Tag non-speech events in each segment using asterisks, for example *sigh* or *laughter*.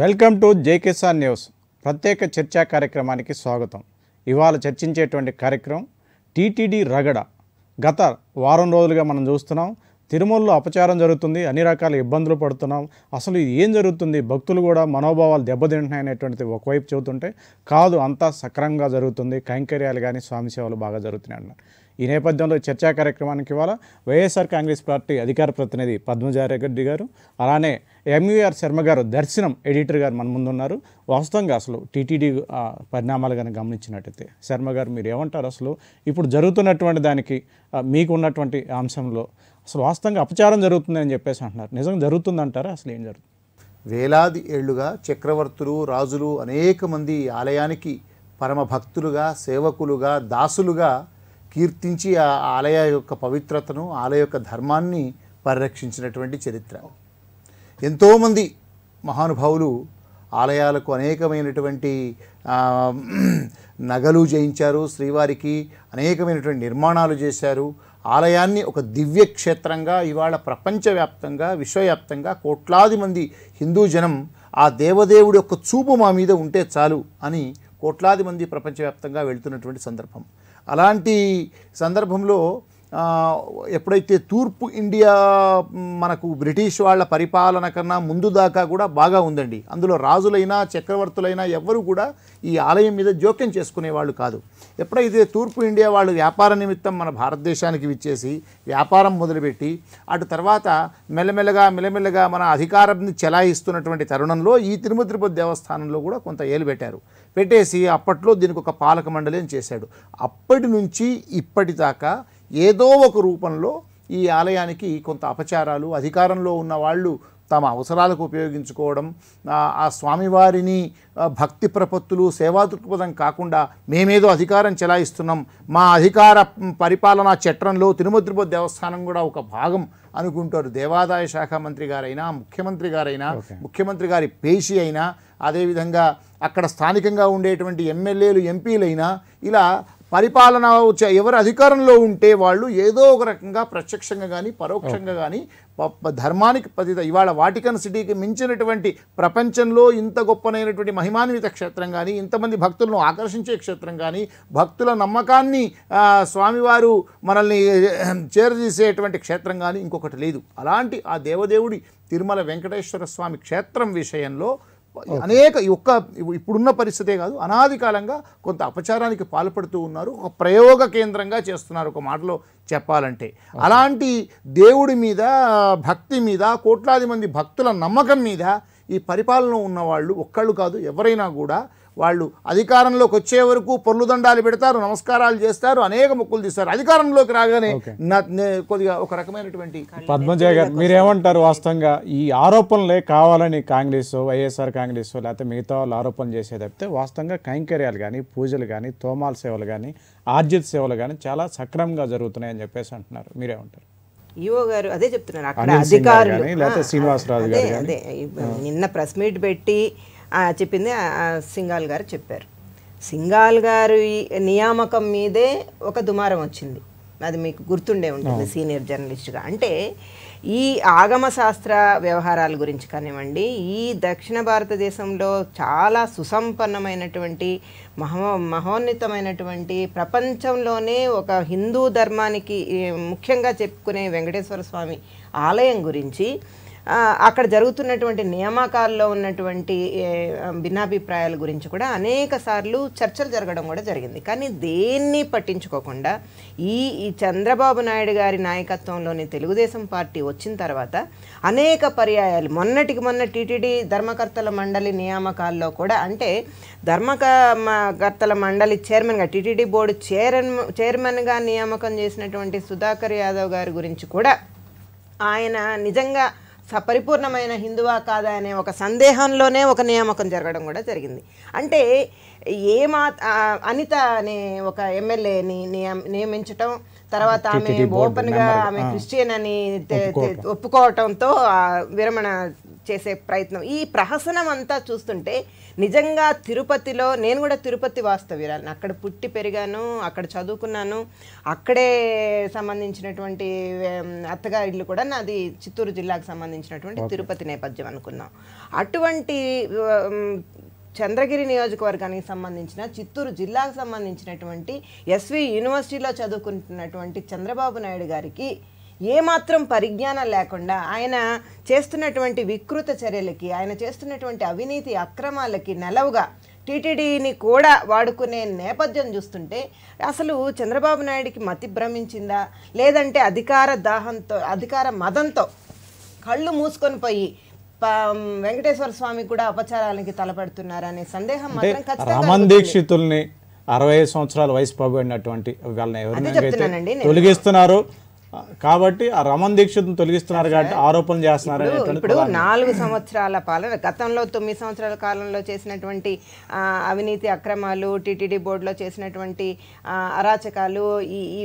Welcome to జై Kisan news ప్రత్యేక చర్చా కార్యక్రమానికి స్వాగతం ఇవాళ చర్చించేటువంటి కార్యక్రమం టీటీడీ రగడ గత వారం రోజులుగా మనం చూస్తున్నాం తిరుమలలో అపచారం జరుగుతుంది అన్ని రకాల ఇబ్బందులు పడుతున్నాం అసలు ఏం జరుగుతుంది భక్తులు కూడా మనోభావాలు దెబ్బతింటున్నాయనేటువంటిది ఒకవైపు చెబుతుంటే కాదు అంతా సక్రమంగా జరుగుతుంది కైంకర్యాలు కానీ స్వామి సేవలు బాగా జరుగుతున్నాయి అన్నారు ఈ నేపథ్యంలో చర్చా కార్యక్రమానికి ఇవాళ వైఎస్ఆర్ కాంగ్రెస్ పార్టీ అధికార ప్రతినిధి పద్మజారెడ్డి గారు అలానే ఎంయూఆర్ శర్మ గారు దర్శనం ఎడిటర్ గారు మన ముందున్నారు వాస్తవంగా అసలు టీటీడీ పరిణామాలు కానీ గమనించినట్టయితే శర్మ గారు మీరు ఏమంటారు అసలు ఇప్పుడు జరుగుతున్నటువంటి దానికి మీకు ఉన్నటువంటి అంశంలో అసలు వాస్తవంగా అపచారం జరుగుతుంది అని చెప్పేసి అంటున్నారు నిజంగా జరుగుతుందంటారా అసలు ఏం జరుగుతుంది వేలాది ఏళ్లుగా చక్రవర్తులు రాజులు అనేక మంది ఆలయానికి పరమ భక్తులుగా సేవకులుగా దాసులుగా కీర్తించి ఆ ఆలయ యొక్క పవిత్రతను ఆలయ యొక్క ధర్మాన్ని పరిరక్షించినటువంటి చరిత్ర ఎంతోమంది మహానుభావులు ఆలయాలకు అనేకమైనటువంటి నగలు జయించారు శ్రీవారికి అనేకమైనటువంటి నిర్మాణాలు చేశారు ఆలయాన్ని ఒక దివ్య క్షేత్రంగా ఇవాళ ప్రపంచవ్యాప్తంగా విశ్వవ్యాప్తంగా కోట్లాది మంది హిందూ జనం ఆ దేవదేవుడి యొక్క చూపు మా మీద ఉంటే చాలు అని కోట్లాది మంది ప్రపంచవ్యాప్తంగా వెళ్తున్నటువంటి సందర్భం అలాంటి సందర్భంలో ఎప్పుడైతే తూర్పు ఇండియా మనకు బ్రిటిష్ వాళ్ళ పరిపాలన కన్నా ముందు దాకా కూడా బాగా ఉందండి అందులో రాజులైనా చక్రవర్తులైనా ఎవ్వరూ కూడా ఈ ఆలయం మీద జోక్యం చేసుకునేవాళ్ళు కాదు ఎప్పుడైతే తూర్పు ఇండియా వాళ్ళు వ్యాపార నిమిత్తం మన భారతదేశానికి విచ్చేసి వ్యాపారం మొదలుపెట్టి అటు తర్వాత మెల్లమెల్లగా మెల్లమెల్లగా మన అధికారాన్ని చెలాయిస్తున్నటువంటి తరుణంలో ఈ తిరుమల దేవస్థానంలో కూడా కొంత ఏలు పెట్టారు పెట్టేసి అప్పట్లో దీనికి ఒక పాలక మండలి అని చేశాడు అప్పటి నుంచి ఇప్పటిదాకా ఏదో ఒక రూపంలో ఈ ఆలయానికి కొంత అపచారాలు అధికారంలో ఉన్న వాళ్ళు తమ అవసరాలకు ఉపయోగించుకోవడం ఆ స్వామివారిని భక్తి ప్రపత్తులు సేవా కాకుండా మేమేదో అధికారం చెలాయిస్తున్నాం మా అధికార పరిపాలనా చట్టంలో తిరుమతిరుపతి దేవస్థానం కూడా ఒక భాగం అనుకుంటారు దేవాదాయ శాఖ మంత్రి గారైనా ముఖ్యమంత్రి గారైనా ముఖ్యమంత్రి గారి పేషి అయినా అదేవిధంగా అక్కడ స్థానికంగా ఉండేటువంటి ఎమ్మెల్యేలు ఎంపీలైనా ఇలా పరిపాలన ఎవరు అధికారంలో ఉంటే వాళ్ళు ఏదో ఒక రకంగా ప్రత్యక్షంగా కానీ పరోక్షంగా కానీ ధర్మానికి పతిత ఇవాళ వాటికన్ సిటీకి మించినటువంటి ప్రపంచంలో ఇంత గొప్పనైనటువంటి మహిమాన్విత క్షేత్రం కానీ ఇంతమంది భక్తులను ఆకర్షించే క్షేత్రం కానీ భక్తుల నమ్మకాన్ని స్వామివారు మనల్ని చేరదీసేటువంటి క్షేత్రం కానీ ఇంకొకటి లేదు అలాంటి ఆ దేవదేవుడి తిరుమల వెంకటేశ్వర స్వామి క్షేత్రం విషయంలో అనేక ఒక్క ఇప్పుడున్న పరిస్థితే కాదు అనాది కాలంగా కొంత అపచారానికి పాల్పడుతూ ఉన్నారు ఒక ప్రయోగ కేంద్రంగా చేస్తున్నారు ఒక మాటలో చెప్పాలంటే అలాంటి దేవుడి మీద భక్తి మీద కోట్లాది మంది భక్తుల నమ్మకం మీద ఈ పరిపాలన ఉన్నవాళ్ళు ఒక్కళ్ళు కాదు ఎవరైనా కూడా వాళ్ళు అధికారంలోకి వచ్చే వరకు పొర్లు దండాలు పెడతారు నమస్కారాలు చేస్తారు అనేక మొక్కులు తీస్తారు అధికారంలోకి రాగానే కొద్దిగా ఒక రకమైనటువంటి పద్మజ గారు మీరేమంటారు వాస్తవంగా ఈ ఆరోపణలే కావాలని కాంగ్రెస్ వైఎస్ఆర్ కాంగ్రెస్ లేకపోతే మిగతా వాళ్ళు ఆరోపణలు చేసే తప్పితే వాస్తవంగా కైంకర్యాలు కానీ పూజలు కానీ తోమాల సేవలు కానీ ఆర్జిత సేవలు కానీ చాలా సక్రమంగా జరుగుతున్నాయని చెప్పేసి అంటున్నారు మీరేమంటారు ఈఓ గారు అదే చెప్తున్నారు అక్కడ అధికారులు శ్రీనివాసరాజు అదే నిన్న ప్రెస్ మీట్ పెట్టి చెప్పింది సింగాల్ గారు చెప్పారు సింగాల్ గారు నియామకం మీదే ఒక దుమారం వచ్చింది అది మీకు గుర్తుండే ఉంటుంది సీనియర్ జర్నలిస్ట్గా అంటే ఈ ఆగమ శాస్త్ర వ్యవహారాల గురించి కానివ్వండి ఈ దక్షిణ భారతదేశంలో చాలా సుసంపన్నమైనటువంటి మహో మహోన్నతమైనటువంటి ప్రపంచంలోనే ఒక హిందూ ధర్మానికి ముఖ్యంగా చెప్పుకునే వెంకటేశ్వర స్వామి ఆలయం గురించి అక్కడ జరుగుతున్నటువంటి నియామకాల్లో ఉన్నటువంటి భిన్నాభిప్రాయాల గురించి కూడా అనేక సార్లు చర్చలు జరగడం కూడా జరిగింది కానీ దేన్ని పట్టించుకోకుండా ఈ ఈ చంద్రబాబు నాయుడు గారి నాయకత్వంలోని తెలుగుదేశం పార్టీ వచ్చిన తర్వాత అనేక పర్యాయాలు మొన్నటికి మొన్న టీటీడీ ధర్మకర్తల మండలి నియామకాల్లో కూడా అంటే ధర్మకర్తల మండలి చైర్మన్గా టీటీడీ బోర్డు చైర్మన్ చైర్మన్గా నియామకం చేసినటువంటి సుధాకర్ యాదవ్ గారి గురించి కూడా ఆయన నిజంగా సపరిపూర్ణమైన హిందువా కాదా అనే ఒక సందేహంలోనే ఒక నియామకం జరగడం కూడా జరిగింది అంటే ఏ మా అనిత అనే ఒక ఎమ్మెల్యేని నియమించటం తర్వాత ఆమె ఓపెన్గా ఆమె క్రిస్టియన్ అని ఒప్పుకోవటంతో విరమణ చేసే ప్రయత్నం ఈ ప్రహసనం అంతా చూస్తుంటే నిజంగా తిరుపతిలో నేను కూడా తిరుపతి వాస్తవ్యాలను అక్కడ పుట్టి పెరిగాను అక్కడ చదువుకున్నాను అక్కడే సంబంధించినటువంటి అత్తగారిళ్ళు కూడా నాది చిత్తూరు జిల్లాకు సంబంధించినటువంటి తిరుపతి నేపథ్యం అనుకున్నాం అటువంటి చంద్రగిరి నియోజకవర్గానికి సంబంధించిన చిత్తూరు జిల్లాకు సంబంధించినటువంటి ఎస్వి యూనివర్సిటీలో చదువుకుంటున్నటువంటి చంద్రబాబు నాయుడు గారికి ఏమాత్రం పరిజ్ఞానం లేకుండా ఆయన చేస్తున్నటువంటి వికృత చర్యలకి ఆయన చేస్తున్నటువంటి అవినీతి అక్రమాలకి నెలవుగా టీటీడీని కూడా వాడుకునే నేపథ్యం చూస్తుంటే అసలు చంద్రబాబు నాయుడికి మతి భ్రమించిందా లేదంటే అధికార దాహంతో అధికార మదంతో కళ్ళు మూసుకొని పోయి వెంకటేశ్వర స్వామి కూడా అపచారానికి తలపడుతున్నారనే సందేహం మాత్రం దీక్షితుల్ని అరవై సంవత్సరాల వయసు పగబడినటువంటి వాళ్ళని ఎవరు తొలగిస్తున్నారు కాబట్టి ఆ రమణ దీక్షిత్ తొలగిస్తున్నారు కాబట్టి ఆరోపణలు చేస్తున్నారు ఇప్పుడు నాలుగు సంవత్సరాల పాలన గతంలో తొమ్మిది సంవత్సరాల కాలంలో చేసినటువంటి అవినీతి అక్రమాలు టీటీడీ బోర్డులో చేసినటువంటి అరాచకాలు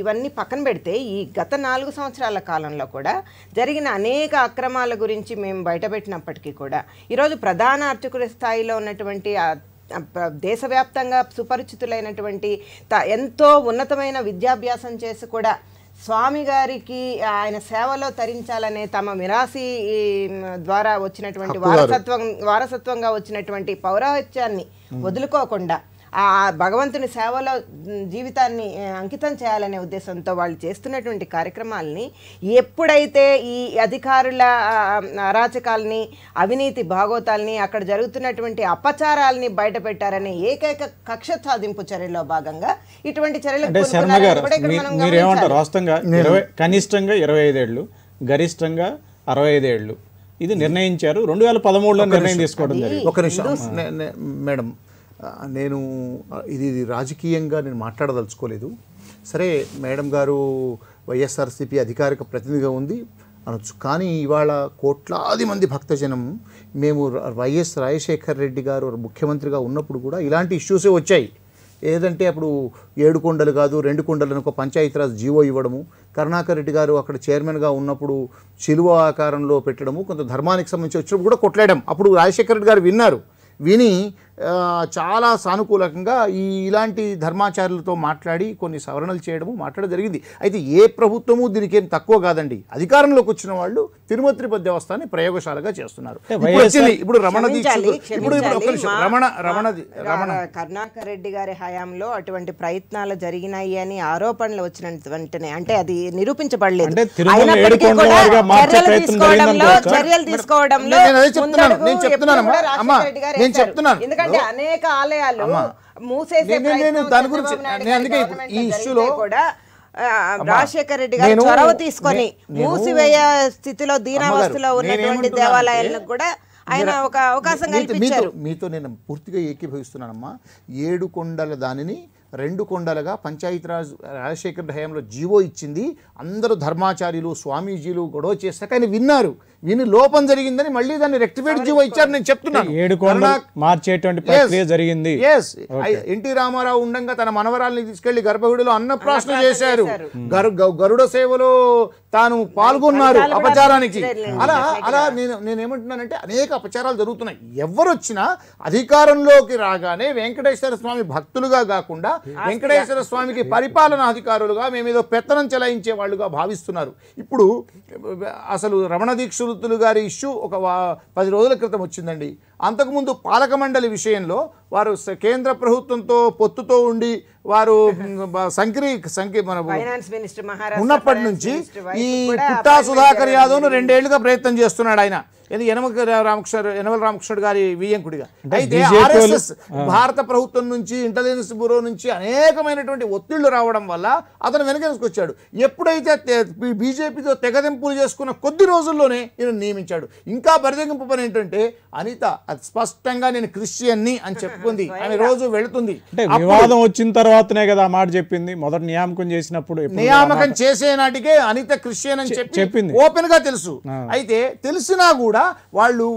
ఇవన్నీ పక్కన పెడితే ఈ గత నాలుగు సంవత్సరాల కాలంలో కూడా జరిగిన అనేక అక్రమాల గురించి మేము బయటపెట్టినప్పటికీ కూడా ఈరోజు ప్రధాన అర్చకుల స్థాయిలో ఉన్నటువంటి దేశవ్యాప్తంగా సుపరిచితులైనటువంటి ఎంతో ఉన్నతమైన విద్యాభ్యాసం చేసి కూడా స్వామిగారికి ఆయన సేవలో తరించాలనే తమ మిరాసి ద్వారా వచ్చినటువంటి వారసత్వం వారసత్వంగా వచ్చినటువంటి పౌరాహిత్యాన్ని వదులుకోకుండా ఆ భగవంతుని సేవలో జీవితాన్ని అంకితం చేయాలనే ఉద్దేశంతో వాళ్ళు చేస్తున్నటువంటి కార్యక్రమాలని ఎప్పుడైతే ఈ అధికారుల అరాచకాలని అవినీతి భాగోతాల్ని అక్కడ జరుగుతున్నటువంటి అపచారాలని బయట పెట్టారనే ఏకైక కక్ష సాధింపు చర్యలో భాగంగా ఇటువంటి చర్యలు వాస్తవంగా కనిష్టంగా ఇరవై ఐదేళ్ళు గరిష్టంగా అరవై ఐదేళ్ళు ఇది నిర్ణయించారు రెండు వేల పదమూడులో నిర్ణయం తీసుకోవడం జరిగింది ఒక నిమిషం మేడం నేను ఇది రాజకీయంగా నేను మాట్లాడదలుచుకోలేదు సరే మేడం గారు వైఎస్ఆర్సీపీ అధికారిక ప్రతినిధిగా ఉంది అనొచ్చు కానీ ఇవాళ కోట్లాది మంది భక్తజనం మేము వైఎస్ రాజశేఖర్ రెడ్డి గారు ముఖ్యమంత్రిగా ఉన్నప్పుడు కూడా ఇలాంటి ఇష్యూసే వచ్చాయి ఏదంటే అప్పుడు ఏడు కొండలు కాదు రెండు కొండలు ఒక పంచాయతీరాజ్ జీవో ఇవ్వడము కరుణాకర్ రెడ్డి గారు అక్కడ చైర్మన్గా ఉన్నప్పుడు శిలువ ఆకారంలో పెట్టడము కొంత ధర్మానికి సంబంధించి వచ్చినప్పుడు కూడా కొట్లాడాం అప్పుడు రాజశేఖర రెడ్డి గారు విన్నారు విని చాలా సానుకూలకంగా ఈ ఇలాంటి ధర్మాచార్యులతో మాట్లాడి కొన్ని సవరణలు చేయడము మాట్లాడడం జరిగింది అయితే ఏ ప్రభుత్వము దీనికి ఏం తక్కువ కాదండి అధికారంలోకి వచ్చిన వాళ్ళు తిరుమతి తిరుపతి దేవస్థానాన్ని ప్రయోగశాలగా చేస్తున్నారు ఇప్పుడు రమణ ఇప్పుడు రమణ రమణ రమణ రెడ్డి గారి హయాంలో అటువంటి ప్రయత్నాలు జరిగినాయి అని ఆరోపణలు వచ్చిన వెంటనే అంటే అది నిరూపించబడలేదు చర్యలు తీసుకోవడంలో నేను చెప్తున్నాను నేను చెప్తున్నాను ఎందుకంటే అనేక ఆలయాలు మూసేసే దాని గురించి ఈ ఇష్యూలో కూడా రాజశేఖర రెడ్డి గారు చొరవ తీసుకొని మూసివేయ స్థితిలో దీనావస్థలో ఉన్నటువంటి దేవాలయాలకు కూడా ఆయన ఒక అవకాశం కల్పించారు మీతో నేను పూర్తిగా ఏకీభవిస్తున్నానమ్మా ఏడు కొండల దానిని రెండు కొండలుగా పంచాయతీరాజ్ రాజశేఖర్ హయాంలో జీవో ఇచ్చింది అందరూ ధర్మాచార్యులు స్వామీజీలు గొడవ చేశాక ఆయన విన్నారు దీని లోపం జరిగిందని మళ్ళీ దాన్ని రెక్టిఫైడ్ జీవో ఇచ్చారు నేను చెప్తున్నాను మార్చేటువంటి ప్రక్రియ జరిగింది ఎన్టీ రామారావు ఉండగా తన మనవరాల్ని తీసుకెళ్లి గర్భగుడిలో అన్నప్రాసన చేశారు hmm. గరుడ సేవలో తాను పాల్గొన్నారు అపచారానికి అలా అలా నేను నేనేమంటున్నానంటే అనేక అపచారాలు జరుగుతున్నాయి ఎవరొచ్చినా అధికారంలోకి రాగానే వెంకటేశ్వర స్వామి భక్తులుగా కాకుండా వెంకటేశ్వర స్వామికి పరిపాలనా అధికారులుగా మేమేదో పెత్తనం చెలాయించే వాళ్ళుగా భావిస్తున్నారు ఇప్పుడు అసలు రమణ దీక్షలు నివృత్తులు గారి ఇష్యూ ఒక పది రోజుల క్రితం వచ్చిందండి అంతకుముందు పాలక మండలి విషయంలో వారు కేంద్ర ప్రభుత్వంతో పొత్తుతో ఉండి వారు *laughs* సంక్రి సంఖ్య మన ఉన్నప్పటి నుంచి ఈ పుట్టా సుధాకర్ ను రెండేళ్లుగా ప్రయత్నం చేస్తున్నాడు ఆయన ఇది రామకృష్ణ యనమల రామకృష్ణుడు గారి వియ్యంకుడిగా అయితే ఆర్ఎస్ఎస్ భారత ప్రభుత్వం నుంచి ఇంటెలిజెన్స్ బ్యూరో నుంచి అనేకమైనటువంటి ఒత్తిళ్లు రావడం వల్ల అతను వచ్చాడు ఎప్పుడైతే బీజేపీతో తెగదింపులు చేసుకున్న కొద్ది రోజుల్లోనే నేను నియమించాడు ఇంకా బరిదగింపు పని ఏంటంటే అనిత స్పష్టంగా నేను క్రిస్టియన్ని అని చెప్పి చెప్పుకుంది ఆమె రోజు వెళుతుంది అంటే వివాదం వచ్చిన తర్వాతనే కదా మాట చెప్పింది మొదటి నియామకం చేసినప్పుడు నియామకం చేసే నాటికే అనిత క్రిస్టియన్ అని చెప్పి చెప్పింది ఓపెన్ గా తెలుసు అయితే తెలిసినా కూడా వాళ్ళు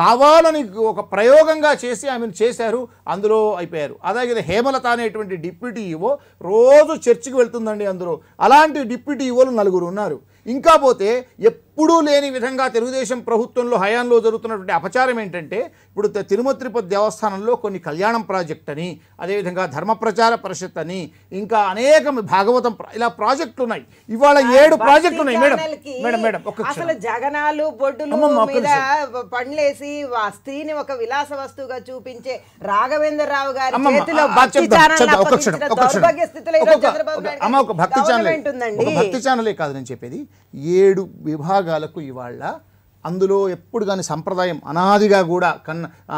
కావాలని ఒక ప్రయోగంగా చేసి ఆమెను చేశారు అందులో అయిపోయారు అలాగే హేమలత అనేటువంటి డిప్యూటీ ఈవో రోజు చర్చికి వెళ్తుందండి అందులో అలాంటి డిప్యూటీ ఈవోలు నలుగురు ఉన్నారు ఇంకా పోతే ఎప్పుడూ లేని విధంగా తెలుగుదేశం ప్రభుత్వంలో హయాంలో జరుగుతున్నటువంటి అపచారం ఏంటంటే ఇప్పుడు తిరుమల తిరుపతి దేవస్థానంలో కొన్ని కళ్యాణం ప్రాజెక్ట్ అని అదేవిధంగా ధర్మ ప్రచార పరిషత్ అని ఇంకా అనేక భాగవతం ఇలా ప్రాజెక్టులు ఉన్నాయి ఇవాళ ఏడు ప్రాజెక్టులు ఉన్నాయి మేడం మేడం మేడం జగనాలు బొడ్డులు మీద పండ్లేసి స్త్రీని ఒక విలాస వస్తువుగా చూపించే రాఘవేంద్రరావు గారు చేతిలో భక్తి ఛానల్ ఒక భక్తి ఛానల్ కాదు నేను చెప్పేది ఏడు విభాగాలకు ఇవాళ అందులో ఎప్పుడు కానీ సంప్రదాయం అనాదిగా కూడా కన్న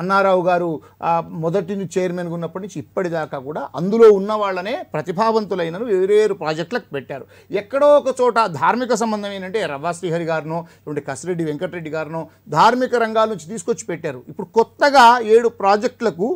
అన్నారావు గారు మొదటి నుంచి చైర్మన్గా ఉన్నప్పటి నుంచి ఇప్పటిదాకా కూడా అందులో ఉన్న వాళ్ళనే ప్రతిభావంతులైన వేరేరు ప్రాజెక్టులకు పెట్టారు ఎక్కడో ఒక చోట ధార్మిక సంబంధం ఏంటంటే రవ్వా శ్రీహరి గారును ఇటువంటి కసిరెడ్డి వెంకటరెడ్డి గారును ధార్మిక రంగాల నుంచి తీసుకొచ్చి పెట్టారు ఇప్పుడు కొత్తగా ఏడు ప్రాజెక్టులకు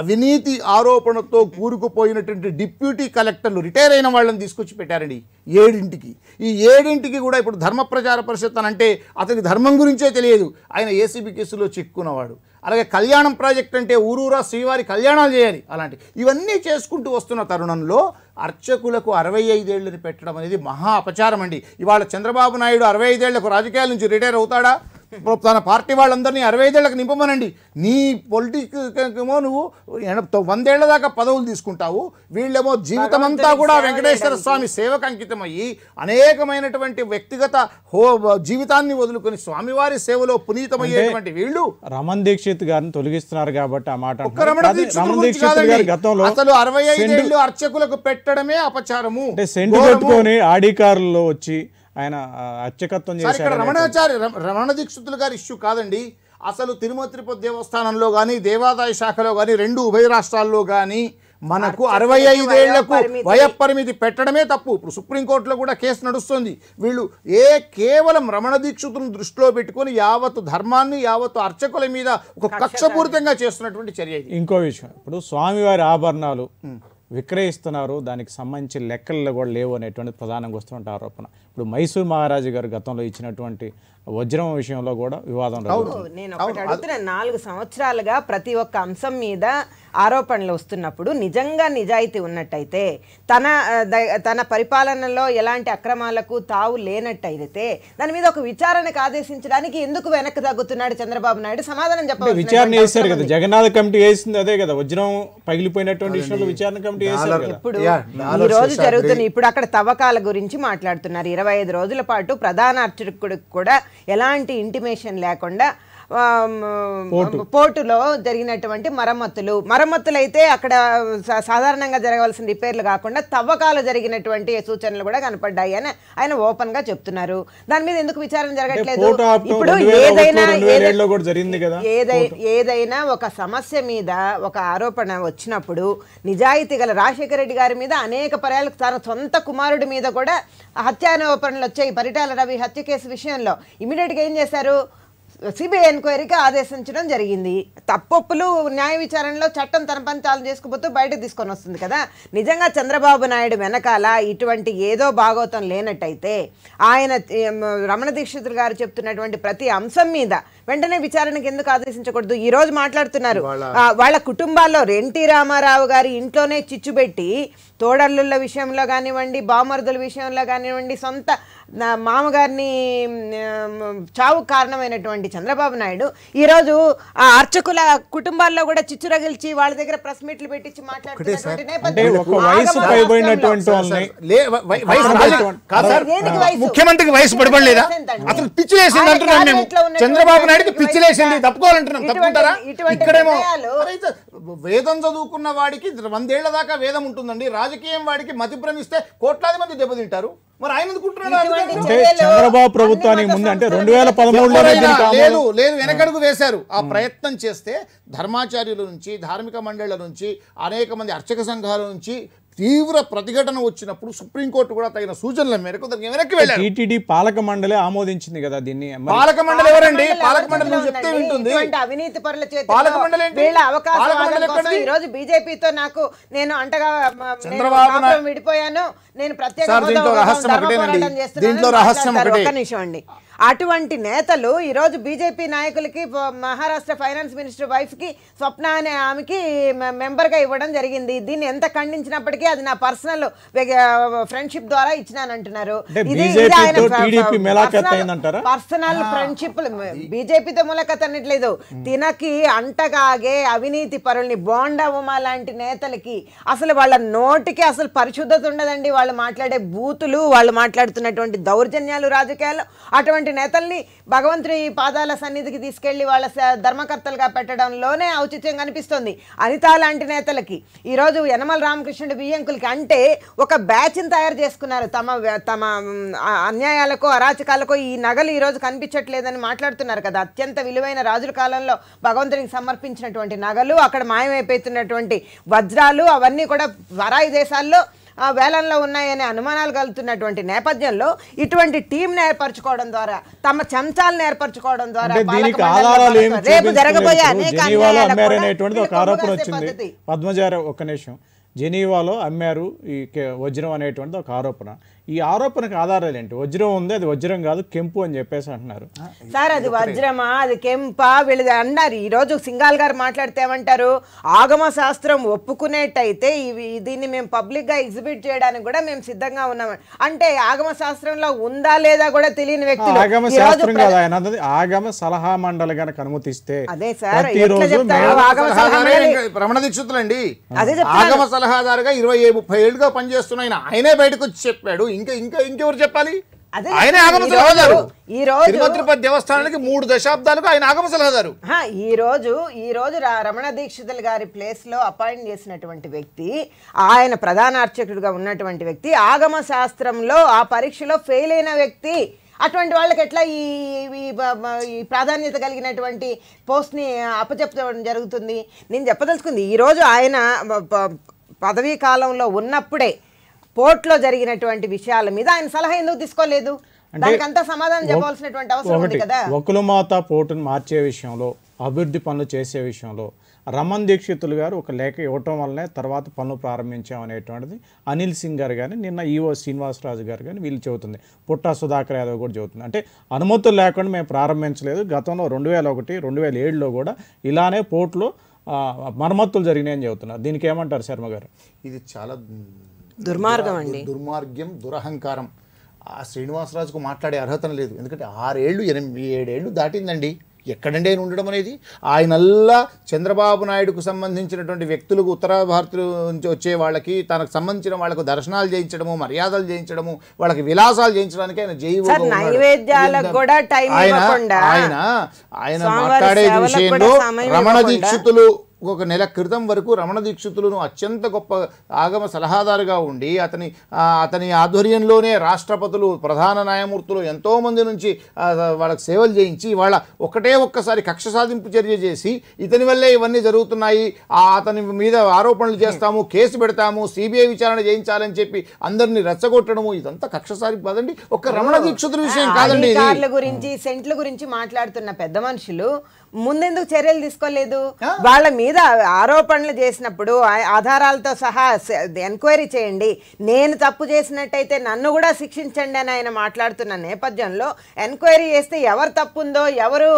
అవినీతి ఆరోపణతో కూరుకుపోయినటువంటి డిప్యూటీ కలెక్టర్లు రిటైర్ అయిన వాళ్ళని తీసుకొచ్చి పెట్టారండి ఏడింటికి ఈ ఏడింటికి కూడా ఇప్పుడు ధర్మ ప్రచార పరిషత్ అని అంటే అతనికి ధర్మం గురించే తెలియదు ఆయన ఏసీబీ కేసులో చిక్కున్నవాడు అలాగే కళ్యాణం ప్రాజెక్ట్ అంటే ఊరూరా శ్రీవారి కళ్యాణాలు చేయాలి అలాంటి ఇవన్నీ చేసుకుంటూ వస్తున్న తరుణంలో అర్చకులకు అరవై ఐదేళ్ళని పెట్టడం అనేది మహా అపచారం అండి ఇవాళ చంద్రబాబు నాయుడు అరవై ఐదేళ్లకు రాజకీయాల నుంచి రిటైర్ అవుతాడా తన పార్టీ వాళ్ళందరినీ అరవై ఐదేళ్లకు నింపమనండి నీ పొలిటికేమో నువ్వు ఎనభై వందేళ్ల దాకా పదవులు తీసుకుంటావు వీళ్ళేమో జీవితం అంతా కూడా వెంకటేశ్వర స్వామి సేవకు అంకితమయ్యి అనేకమైనటువంటి వ్యక్తిగత హో జీవితాన్ని వదులుకొని స్వామివారి సేవలో పునీతమయ్యేటువంటి వీళ్ళు రమణ్ దీక్షిత్ గారిని తొలగిస్తున్నారు కాబట్టి ఆ మాట అసలు అరవై ఐదేళ్ళు అర్చకులకు పెట్టడమే అపచారము అంటే సెంటు ఆడి వచ్చి ఆయన అర్చకత్వం చేశారు రమణాచార్య రమణ దీక్షితులు గారి ఇష్యూ కాదండి అసలు తిరుమల తిరుపతి దేవస్థానంలో కానీ దేవాదాయ శాఖలో కానీ రెండు ఉభయ రాష్ట్రాల్లో కానీ మనకు అరవై ఐదేళ్లకు వయపరిమితి పెట్టడమే తప్పు ఇప్పుడు సుప్రీంకోర్టులో కూడా కేసు నడుస్తుంది వీళ్ళు ఏ కేవలం రమణ దీక్షితులను దృష్టిలో పెట్టుకొని యావత్ ధర్మాన్ని యావత్ అర్చకుల మీద ఒక కక్షపూరితంగా చేస్తున్నటువంటి చర్య ఇంకో విషయం ఇప్పుడు స్వామివారి ఆభరణాలు విక్రయిస్తున్నారు దానికి సంబంధించి లెక్కల్లో కూడా లేవు అనేటువంటి ప్రధానంగా వస్తున్నటువంటి ఆరోపణ ఇప్పుడు మైసూర్ మహారాజు గారు గతంలో ఇచ్చినటువంటి వజ్రం విషయంలో కూడా వివాదం నేను ఒకటి నాలుగు సంవత్సరాలుగా ప్రతి ఒక్క అంశం మీద ఆరోపణలు వస్తున్నప్పుడు నిజంగా నిజాయితీ ఉన్నట్టయితే తన తన పరిపాలనలో ఎలాంటి అక్రమాలకు తావు లేనట్టయితే దాని మీద ఒక విచారణకు ఆదేశించడానికి ఎందుకు వెనక్కి తగ్గుతున్నాడు చంద్రబాబు నాయుడు సమాధానం చెప్పాలి విచారణ చేశారు కదా జగన్నాథ్ కమిటీ వేసింది అదే కదా వజ్రం పగిలిపోయినటువంటి విచారణ కమిటీ ఇప్పుడు ఈ రోజు జరుగుతున్న ఇప్పుడు అక్కడ తవ్వకాల గురించి మాట్లాడుతున్నారు ఇరవై ఐదు రోజుల పాటు ప్రధాన అర్చకుడికి కూడా ఎలాంటి ఇంటిమేషన్ లేకుండా పోర్టులో జరిగినటువంటి మరమ్మతులు మరమ్మతులు అయితే అక్కడ సాధారణంగా జరగవలసిన రిపేర్లు కాకుండా తవ్వకాలు జరిగినటువంటి సూచనలు కూడా కనపడ్డాయి అని ఆయన ఓపెన్ గా చెప్తున్నారు దాని మీద ఎందుకు విచారణ జరగట్లేదు ఇప్పుడు ఏదైనా ఏదైనా ఒక సమస్య మీద ఒక ఆరోపణ వచ్చినప్పుడు నిజాయితీ గల రాజశేఖర రెడ్డి గారి మీద అనేక పర్యాలకు తన సొంత కుమారుడి మీద కూడా హత్యానోపణలు వచ్చాయి పరిటాల రవి హత్య కేసు విషయంలో ఇమీడియట్గా ఏం చేశారు సిబిఐ ఎన్క్వైరీకి ఆదేశించడం జరిగింది తప్పొప్పులు న్యాయ విచారణలో చట్టం తన పని తాను చేసుకుపోతూ బయటకు తీసుకొని వస్తుంది కదా నిజంగా చంద్రబాబు నాయుడు వెనకాల ఇటువంటి ఏదో భాగోతం లేనట్టయితే ఆయన రమణ దీక్షితులు గారు చెప్తున్నటువంటి ప్రతి అంశం మీద వెంటనే విచారణకు ఎందుకు ఆదేశించకూడదు ఈ రోజు మాట్లాడుతున్నారు వాళ్ళ కుటుంబాల్లో ఎన్టీ రామారావు గారి ఇంట్లోనే చిచ్చు పెట్టి తోడల్లుళ్ళ విషయంలో కానివ్వండి బామరుదుల విషయంలో కానివ్వండి సొంత మామగారిని చావుకు కారణమైనటువంటి చంద్రబాబు నాయుడు ఈరోజు ఆ అర్చకుల కుటుంబాల్లో కూడా చిచ్చు రగిల్చి వాళ్ళ దగ్గర ప్రెస్ మీట్లు పెట్టించి మాట్లాడుతున్నారు వయసు చంద్రబాబు నాయుడు వాడికి పిచ్చిలేసింది తప్పుకోవాలంటున్నాం తప్పుకుంటారా ఇక్కడేమో వేదం చదువుకున్న వాడికి వందేళ్ల దాకా వేదం ఉంటుందండి రాజకీయం వాడికి మతి భ్రమిస్తే కోట్లాది మంది దెబ్బతింటారు మరి ఆయన చంద్రబాబు ప్రభుత్వానికి ముందు అంటే రెండు వేల పదమూడు లేదు లేదు వెనకడుగు వేశారు ఆ ప్రయత్నం చేస్తే ధర్మాచార్యుల నుంచి ధార్మిక మండళ్ల నుంచి అనేక మంది అర్చక సంఘాల నుంచి తీవ్ర ప్రతిఘటన వచ్చినప్పుడు సుప్రీంకోర్టు కూడా తగిన సూచనల మేరకు దానికి వెనక్కి వెళ్ళారు టీటీడీ పాలక మండలి ఆమోదించింది కదా దీన్ని పాలక మండలి ఎవరండి పాలక మండలి చెప్తే వింటుంది అవినీతి పరుల పాలక మండలి వీళ్ళ అవకాశం ఈ రోజు బీజేపీతో నాకు నేను అంటగా చంద్రబాబు విడిపోయాను నేను ప్రత్యేక దీంట్లో రహస్యం ఒకటే రహస్యం నిమిషం అండి అటువంటి నేతలు ఈరోజు బీజేపీ నాయకులకి మహారాష్ట్ర ఫైనాన్స్ మినిస్టర్ వైఫ్కి స్వప్న అనే ఆమెకి మెంబర్గా ఇవ్వడం జరిగింది దీన్ని ఎంత ఖండించినప్పటికీ అది నా పర్సనల్ ఫ్రెండ్షిప్ ద్వారా ఇచ్చినానంటున్నారు పర్సనల్ ఫ్రెండ్షిప్ బీజేపీతో మూలకత్ అనట్లేదు తినకి అంటగాగే అవినీతి పరుల్ని బోండా ఉమా లాంటి నేతలకి అసలు వాళ్ళ నోటికి అసలు పరిశుద్ధత ఉండదండి వాళ్ళు మాట్లాడే బూతులు వాళ్ళు మాట్లాడుతున్నటువంటి దౌర్జన్యాలు రాజకీయాలు అటువంటి ఇటువంటి నేతల్ని భగవంతుడి పాదాల సన్నిధికి తీసుకెళ్లి వాళ్ళ ధర్మకర్తలుగా పెట్టడంలోనే ఔచిత్యం కనిపిస్తుంది అనిత లాంటి నేతలకి ఈరోజు యనమల రామకృష్ణుడు బియ్యంకులకి అంటే ఒక బ్యాచ్ని తయారు చేసుకున్నారు తమ తమ అన్యాయాలకు అరాచకాలకు ఈ నగలు ఈరోజు కనిపించట్లేదని మాట్లాడుతున్నారు కదా అత్యంత విలువైన రాజుల కాలంలో భగవంతునికి సమర్పించినటువంటి నగలు అక్కడ మాయమైపోతున్నటువంటి వజ్రాలు అవన్నీ కూడా వరాయి దేశాల్లో వేలంలో ఉన్నాయనే అనుమానాలు కలుగుతున్నటువంటి నేపథ్యంలో ఇటువంటి టీంను ఏర్పరచుకోవడం ద్వారా తమ చెంచాలను ఏర్పరచుకోవడం ద్వారా రేపు జరగబోయే అనేక పద్మజార ఒక్క నిమిషం జెనీవాలో అమ్మారు ఈ వజ్రం అనేటువంటిది ఒక ఆరోపణ ఈ ఆరోపణకు ఆధారాలు ఏంటి వజ్రం ఉంది అది వజ్రం కాదు కెంపు అని చెప్పేసి అంటున్నారు సార్ అది వజ్రమా అది కెంపా వీళ్ళది అన్నారు ఈ రోజు సింగాల్ గారు మాట్లాడితే ఏమంటారు ఆగమ శాస్త్రం ఒప్పుకునేటైతే ఇవి దీన్ని మేము పబ్లిక్ గా ఎగ్జిబిట్ చేయడానికి కూడా మేము సిద్ధంగా ఉన్నాం అంటే ఆగమ శాస్త్రంలో ఉందా లేదా కూడా తెలియని వ్యక్తి ఆగమ శాస్త్రం కాదు ఆయన ఆగమ సలహా మండలి గనక అనుమతిస్తే అదే సార్ రమణ దీక్షితులండి ఆగమ సలహాదారుగా ఇరవై ముప్పై ఏళ్ళుగా పనిచేస్తున్నాయి ఆయనే బయటకు వచ్చి చెప్పాడు ఇంకా ఇంకా ఇంకెవరు చెప్పాలి ఆయన ఆగమ సలహాదారు ఈ రోజు తిరుపతి దేవస్థానానికి మూడు దశాబ్దాలుగా ఆయన ఆగమ సలహాదారు ఈ రోజు ఈ రోజు రమణ దీక్షితులు గారి ప్లేస్ లో అపాయింట్ చేసినటువంటి వ్యక్తి ఆయన ప్రధాన అర్చకుడిగా ఉన్నటువంటి వ్యక్తి ఆగమ శాస్త్రంలో ఆ పరీక్షలో ఫెయిల్ అయిన వ్యక్తి అటువంటి వాళ్ళకి ఎట్లా ఈ ప్రాధాన్యత కలిగినటువంటి పోస్ట్ని అప్పచెప్పడం జరుగుతుంది నేను చెప్పదలుచుకుంది ఈరోజు ఆయన పదవీ కాలంలో ఉన్నప్పుడే పోర్ట్లో జరిగినటువంటి విషయాల మీద ఆయన సలహా ఎందుకు తీసుకోలేదు దానికంతా సమాధానం చెప్పవలసినటువంటి వకులమాత పోర్టును మార్చే విషయంలో అభివృద్ధి పనులు చేసే విషయంలో రమణ్ దీక్షితులు గారు ఒక లేఖ ఇవ్వటం వల్లనే తర్వాత పనులు ప్రారంభించామనేటువంటిది అనిల్ సింగ్ గారు కానీ నిన్న ఈవో శ్రీనివాసరాజు గారు కానీ వీళ్ళు చెబుతుంది పుట్ట సుధాకర్ యాదవ్ కూడా చెబుతుంది అంటే అనుమతులు లేకుండా మేము ప్రారంభించలేదు గతంలో రెండు వేల ఒకటి రెండు వేల ఏడులో కూడా ఇలానే పోర్టులో మరమ్మతులు జరిగినాయని చెబుతున్నారు దీనికి ఏమంటారు శర్మ గారు ఇది చాలా దుర్మార్గం అండి దుర్మార్గ్యం దురహంకారం ఆ శ్రీనివాసరాజుకు మాట్లాడే అర్హత లేదు ఎందుకంటే ఆరేళ్ళు ఎనిమిది ఏడేళ్ళు దాటిందండి ఎక్కడండి ఆయన ఉండడం అనేది ఆయనల్లా చంద్రబాబు నాయుడుకు సంబంధించినటువంటి వ్యక్తులకు ఉత్తర భారతుల నుంచి వచ్చే వాళ్ళకి తనకు సంబంధించిన వాళ్ళకు దర్శనాలు చేయించడము మర్యాదలు చేయించడము వాళ్ళకి విలాసాలు చేయించడానికి ఆయన ఆయన ఆయన ఆయన మాట్లాడే విషయంలో రమణ దీక్షితులు ఒక నెల క్రితం వరకు రమణ దీక్షితులను అత్యంత గొప్ప ఆగమ సలహాదారుగా ఉండి అతని అతని ఆధ్వర్యంలోనే రాష్ట్రపతులు ప్రధాన న్యాయమూర్తులు ఎంతోమంది నుంచి వాళ్ళకి సేవలు చేయించి వాళ్ళ ఒకటే ఒక్కసారి కక్ష సాధింపు చర్య చేసి ఇతని వల్లే ఇవన్నీ జరుగుతున్నాయి అతని మీద ఆరోపణలు చేస్తాము కేసు పెడతాము సిబిఐ విచారణ చేయించాలని చెప్పి అందరినీ రెచ్చగొట్టడము ఇదంతా కక్ష సాధింపు కాదండి ఒక రమణ దీక్షితుల విషయం కాదండి గురించి సెంట్ల గురించి మాట్లాడుతున్న పెద్ద మనుషులు ముందెందుకు చర్యలు తీసుకోలేదు వాళ్ళ మీద ఆరోపణలు చేసినప్పుడు ఆధారాలతో సహా ఎంక్వైరీ చేయండి నేను తప్పు చేసినట్టయితే నన్ను కూడా శిక్షించండి అని ఆయన మాట్లాడుతున్న నేపథ్యంలో ఎంక్వైరీ చేస్తే ఎవరు తప్పుందో ఎవరు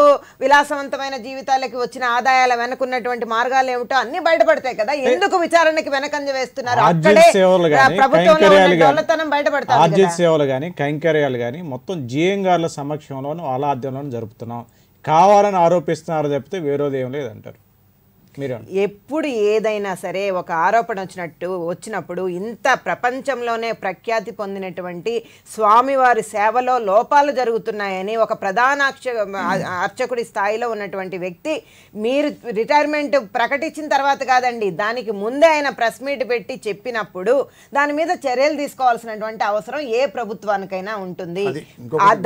విలాసవంతమైన జీవితాలకి వచ్చిన ఆదాయాల వెనకున్నటువంటి మార్గాలు ఏమిటో అన్ని బయటపడతాయి కదా ఎందుకు విచారణకి వెనకంజ వేస్తున్నారు ప్రభుత్వం బయటపడతారు సేవలు కానీ కైంకర్యాలు కానీ మొత్తం జీఎంగార్ల సమక్షంలోనూ అలా జరుపుతున్నాం కావాలని ఆరోపిస్తున్నారు తప్పితే వేరేది ఏం లేదంటారు ఎప్పుడు ఏదైనా సరే ఒక ఆరోపణ వచ్చినట్టు వచ్చినప్పుడు ఇంత ప్రపంచంలోనే ప్రఖ్యాతి పొందినటువంటి స్వామివారి సేవలో లోపాలు జరుగుతున్నాయని ఒక ప్రధాన అర్చకుడి స్థాయిలో ఉన్నటువంటి వ్యక్తి మీరు రిటైర్మెంట్ ప్రకటించిన తర్వాత కాదండి దానికి ముందే ఆయన ప్రెస్ మీట్ పెట్టి చెప్పినప్పుడు దాని మీద చర్యలు తీసుకోవాల్సినటువంటి అవసరం ఏ ప్రభుత్వానికైనా ఉంటుంది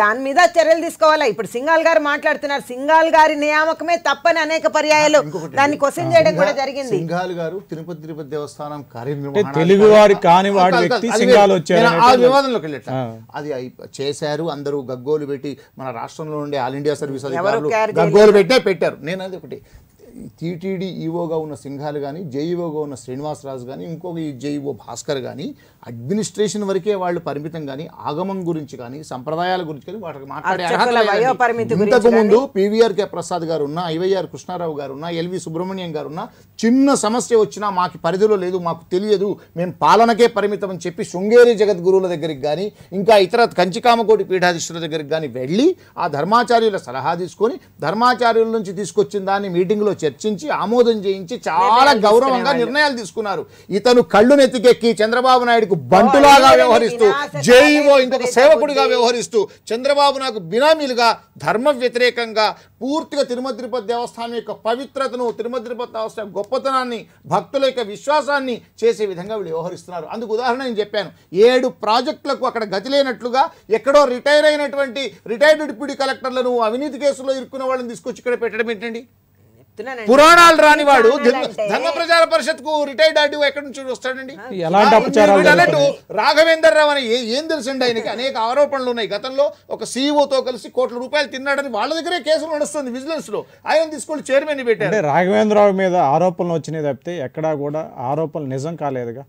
దాని మీద చర్యలు తీసుకోవాలా ఇప్పుడు సింగాల్ గారు మాట్లాడుతున్నారు సింగాల్ గారి నియామకమే తప్పని అనేక పర్యాయాలు దానికి మోసం చేయడం కూడా జరిగింది సింఘాల్ గారు తిరుపతి తిరుపతి దేవస్థానం కార్యనిర్వహణ తెలుగు వారి కాని వాడి వ్యక్తి సింఘాల్ వచ్చారు ఆ వివాదంలోకి వెళ్ళట అది చేశారు అందరూ గగ్గోలు పెట్టి మన రాష్ట్రంలో ఉండే ఆల్ ఇండియా సర్వీస్ అధికారులు గగ్గోలు పెట్టే పెట్టారు నేను అది ఒకటి టీటీడీ ఈవోగా ఉన్న సింఘాలు కానీ జేఈఓగా ఉన్న శ్రీనివాసరాజు కానీ ఇంకొక ఈ జేఈఓ భాస్కర్ కానీ అడ్మినిస్ట్రేషన్ వరకే వాళ్ళు పరిమితం కానీ ఆగమం గురించి కానీ సంప్రదాయాల గురించి కానీ వాటికి మాట్లాడే ఇంతకు ముందు పీవీఆర్ ప్రసాద్ గారు ఉన్న ఐవైఆర్ కృష్ణారావు గారు ఉన్న ఎల్వి సుబ్రహ్మణ్యం గారు ఉన్న చిన్న సమస్య వచ్చినా మాకు పరిధిలో లేదు మాకు తెలియదు మేము పాలనకే పరిమితం అని చెప్పి శృంగేరి జగద్గురువుల దగ్గరికి కానీ ఇంకా ఇతర కంచికామకోటి పీఠాధీశ్వరుల దగ్గరికి కానీ వెళ్ళి ఆ ధర్మాచార్యుల సలహా తీసుకొని ధర్మాచార్యుల నుంచి తీసుకొచ్చిన దాన్ని మీటింగ్లో చర్చించి ఆమోదం చేయించి చాలా గౌరవంగా నిర్ణయాలు తీసుకున్నారు ఇతను కళ్ళు నెత్తికెక్కి చంద్రబాబు నాయుడుకు బంటులాగా వ్యవహరిస్తూ జేఈఓ ఇంకొక సేవకుడిగా వ్యవహరిస్తూ చంద్రబాబు నాకు బినామీలుగా ధర్మ వ్యతిరేకంగా పూర్తిగా తిరుమల తిరుపతి దేవస్థానం యొక్క పవిత్రతను తిరుమల తిరుపతి దేవస్థానం గొప్పతనాన్ని భక్తుల యొక్క విశ్వాసాన్ని చేసే విధంగా వీళ్ళు వ్యవహరిస్తున్నారు అందుకు ఉదాహరణ నేను చెప్పాను ఏడు ప్రాజెక్టులకు అక్కడ గతి లేనట్లుగా ఎక్కడో రిటైర్ అయినటువంటి రిటైర్డ్ డిప్యూటీ కలెక్టర్లను అవినీతి కేసులో ఇరుక్కున్న వాళ్ళని తీసుకొచ్చి ఇక్కడ పెట్టడం ఏంటండి పురాణాలు రాని వాడు ధర్మ ప్రచార పరిషత్ కు రిటైర్డ్ ఆర్డీ ఎక్కడి నుంచి వస్తాడండి అలాంటి రాఘవేందర్ రావు అని ఏం తెలుసండి ఆయనకి అనేక ఆరోపణలు ఉన్నాయి గతంలో ఒక సీఈఓతో e కలిసి కోట్ల రూపాయలు తిన్నాడని వాళ్ళ దగ్గరే కేసులు నడుస్తుంది విజిలెన్స్ లో ఆయన తీసుకొని చైర్మన్ పెట్టాడు రాఘవేంద్రరావు మీద ఆరోపణలు వచ్చినాయి తప్పితే ఎక్కడా కూడా ఆరోపణలు నిజం కాలేదుగా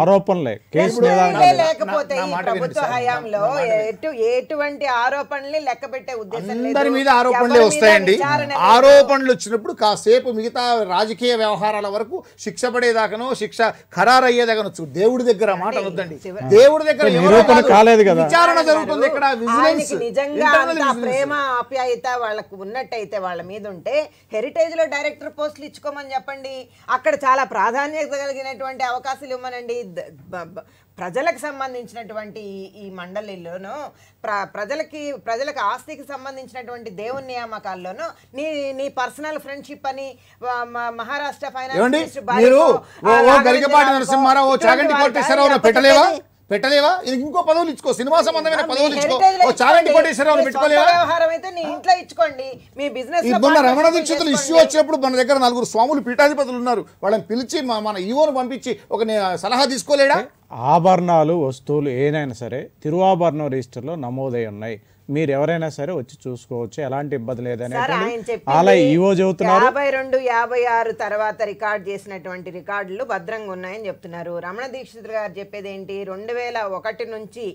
ఆరోపణలే కేసు ఎటువంటి ఆరోపణలు లెక్క పెట్టే ఉద్దేశం అందరి మీద ఆరోపణలే వస్తాయండి ఆరోపణలు వచ్చినప్పుడు కాసేపు మిగతా రాజకీయ వ్యవహారాల వరకు శిక్ష పడేదాకనో శిక్ష ఖరారు ఖరారయ్యేదాకనొచ్చు దేవుడి దగ్గర మాట వద్దండి దేవుడి దగ్గర నిరూపణ కాలేదు కదా విచారణ జరుగుతుంది ఇక్కడ విజిలెన్స్ నిజంగా ప్రేమ ఆప్యాయత వాళ్ళకు ఉన్నట్టయితే వాళ్ళ మీద ఉంటే హెరిటేజ్ లో డైరెక్టర్ పోస్టులు ఇచ్చుకోమని చెప్పండి అక్కడ చాలా ప్రాధాన్యత కలిగినటువంటి అవకాశాలు ఇవ్వమనండి అంటే ప్రజలకు సంబంధించినటువంటి ఈ మండలిలోనూ ప్ర ప్రజలకి ప్రజలకు ఆస్తికి సంబంధించినటువంటి దేవుని నియామకాల్లోనూ నీ నీ పర్సనల్ ఫ్రెండ్షిప్ అని మహారాష్ట్ర ఫైనాన్స్ పెట్టలేవా పెట్టలేవా ఇది ఇంకో పదవులు ఇచ్చుకో సినిమా సంబంధమైన పదవులు ఇచ్చుకో చాగంటి కోటేశ్వరరావు ఇంట్లో ఇచ్చుకోండి రమణ దీక్షితులు ఇష్యూ వచ్చినప్పుడు మన దగ్గర నలుగురు స్వాములు పీఠాధిపతులు ఉన్నారు వాళ్ళని పిలిచి మన ఈవోను e పంపించి ఒక సలహా తీసుకోలేడా ఆభరణాలు వస్తువులు ఏదైనా సరే తిరువాభరణం రిజిస్టర్లో నమోదై ఉన్నాయి మీరు ఎవరైనా సరే వచ్చి చూసుకోవచ్చు ఎలాంటి ఇబ్బంది లేదని చెప్పి యాభై రెండు యాభై ఆరు తర్వాత రికార్డ్ చేసినటువంటి రికార్డులు భద్రంగా ఉన్నాయని చెప్తున్నారు రమణ దీక్షితులు గారు చెప్పేది ఏంటి రెండు వేల ఒకటి నుంచి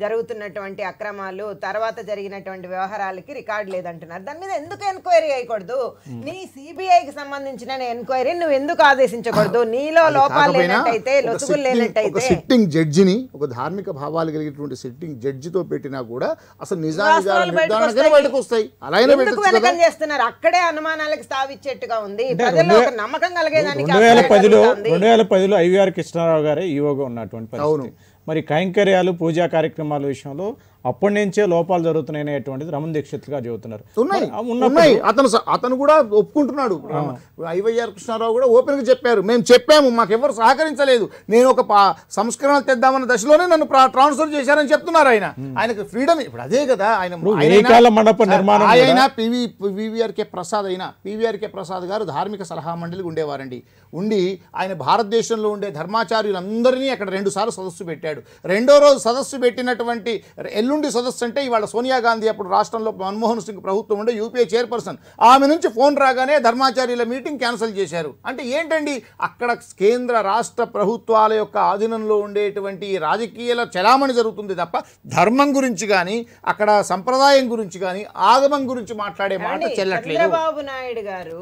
జరుగుతున్నటువంటి అక్రమాలు తర్వాత జరిగినటువంటి వ్యవహారాలకి రికార్డు లేదంటున్నారు దాని మీద ఎందుకు ఎన్క్వైరీ అయ్యకూడదు నీ సిబిఐకి సంబంధించిన ఎంక్వైరీ నువ్వు ఎందుకు ఆదేశించకూడదు నీలో లోపాలు లేనట్టయితే లొసుగులు లేనట్టయితే సిట్టింగ్ జడ్జిని ఒక ధార్మిక భావాలు కలిగినటువంటి సిట్టింగ్ జడ్జితో పెట్టినా కూడా అసలు నిజాలు బయటకు వస్తాయి ఎందుకు వెనకం చేస్తున్నారు అక్కడే అనుమానాలకు స్థావించేట్టుగా ఉంది ప్రజల్లో ఒక నమ్మకం కలిగేదానికి రెండు వేల పదిలో రెండు వేల పదిలో ఐవీఆర్ కృష్ణారావు గారే ఈవోగా ఉన్నటువంటి అవును మరి కైంకర్యాలు పూజా కార్యక్రమాల విషయంలో అప్పటి నుంచే లోపాలు జరుగుతున్నాయి అనేటువంటిది రమణ దీక్షిత్ గారు చెబుతున్నారు ఉన్నాయి అతను అతను కూడా ఒప్పుకుంటున్నాడు ఐవైఆర్ కృష్ణారావు కూడా ఓపెన్ గా చెప్పారు మేము చెప్పాము మాకు ఎవరు సహకరించలేదు నేను ఒక సంస్కరణలు తెద్దామన్న దశలోనే నన్ను ట్రాన్స్ఫర్ చేశారని చెప్తున్నారు ఆయన ఆయనకు ఫ్రీడమ్ ఇప్పుడు అదే కదా ఆయన ఆయన పివిఆర్కే ప్రసాద్ అయినా పివిఆర్కే ప్రసాద్ గారు ధార్మిక సలహా మండలికి ఉండేవారండి ఉండి ఆయన భారతదేశంలో ఉండే ధర్మాచార్యులందరినీ అక్కడ రెండు సార్లు సదస్సు పెట్టాడు రెండో రోజు సదస్సు పెట్టినటువంటి ఎల్లు ఎల్లుండి సదస్సు అంటే ఇవాళ సోనియా గాంధీ అప్పుడు రాష్ట్రంలో మన్మోహన్ సింగ్ ప్రభుత్వం ఉండే యూపీఏ చైర్పర్సన్ ఆమె నుంచి ఫోన్ రాగానే ధర్మాచార్యుల మీటింగ్ క్యాన్సిల్ చేశారు అంటే ఏంటండి అక్కడ కేంద్ర రాష్ట్ర ప్రభుత్వాల యొక్క ఆధీనంలో ఉండేటువంటి రాజకీయాల చలామణి జరుగుతుంది తప్ప ధర్మం గురించి కానీ అక్కడ సంప్రదాయం గురించి కానీ ఆగమం గురించి మాట్లాడే మాట చెల్లట్లేదు చంద్రబాబు నాయుడు గారు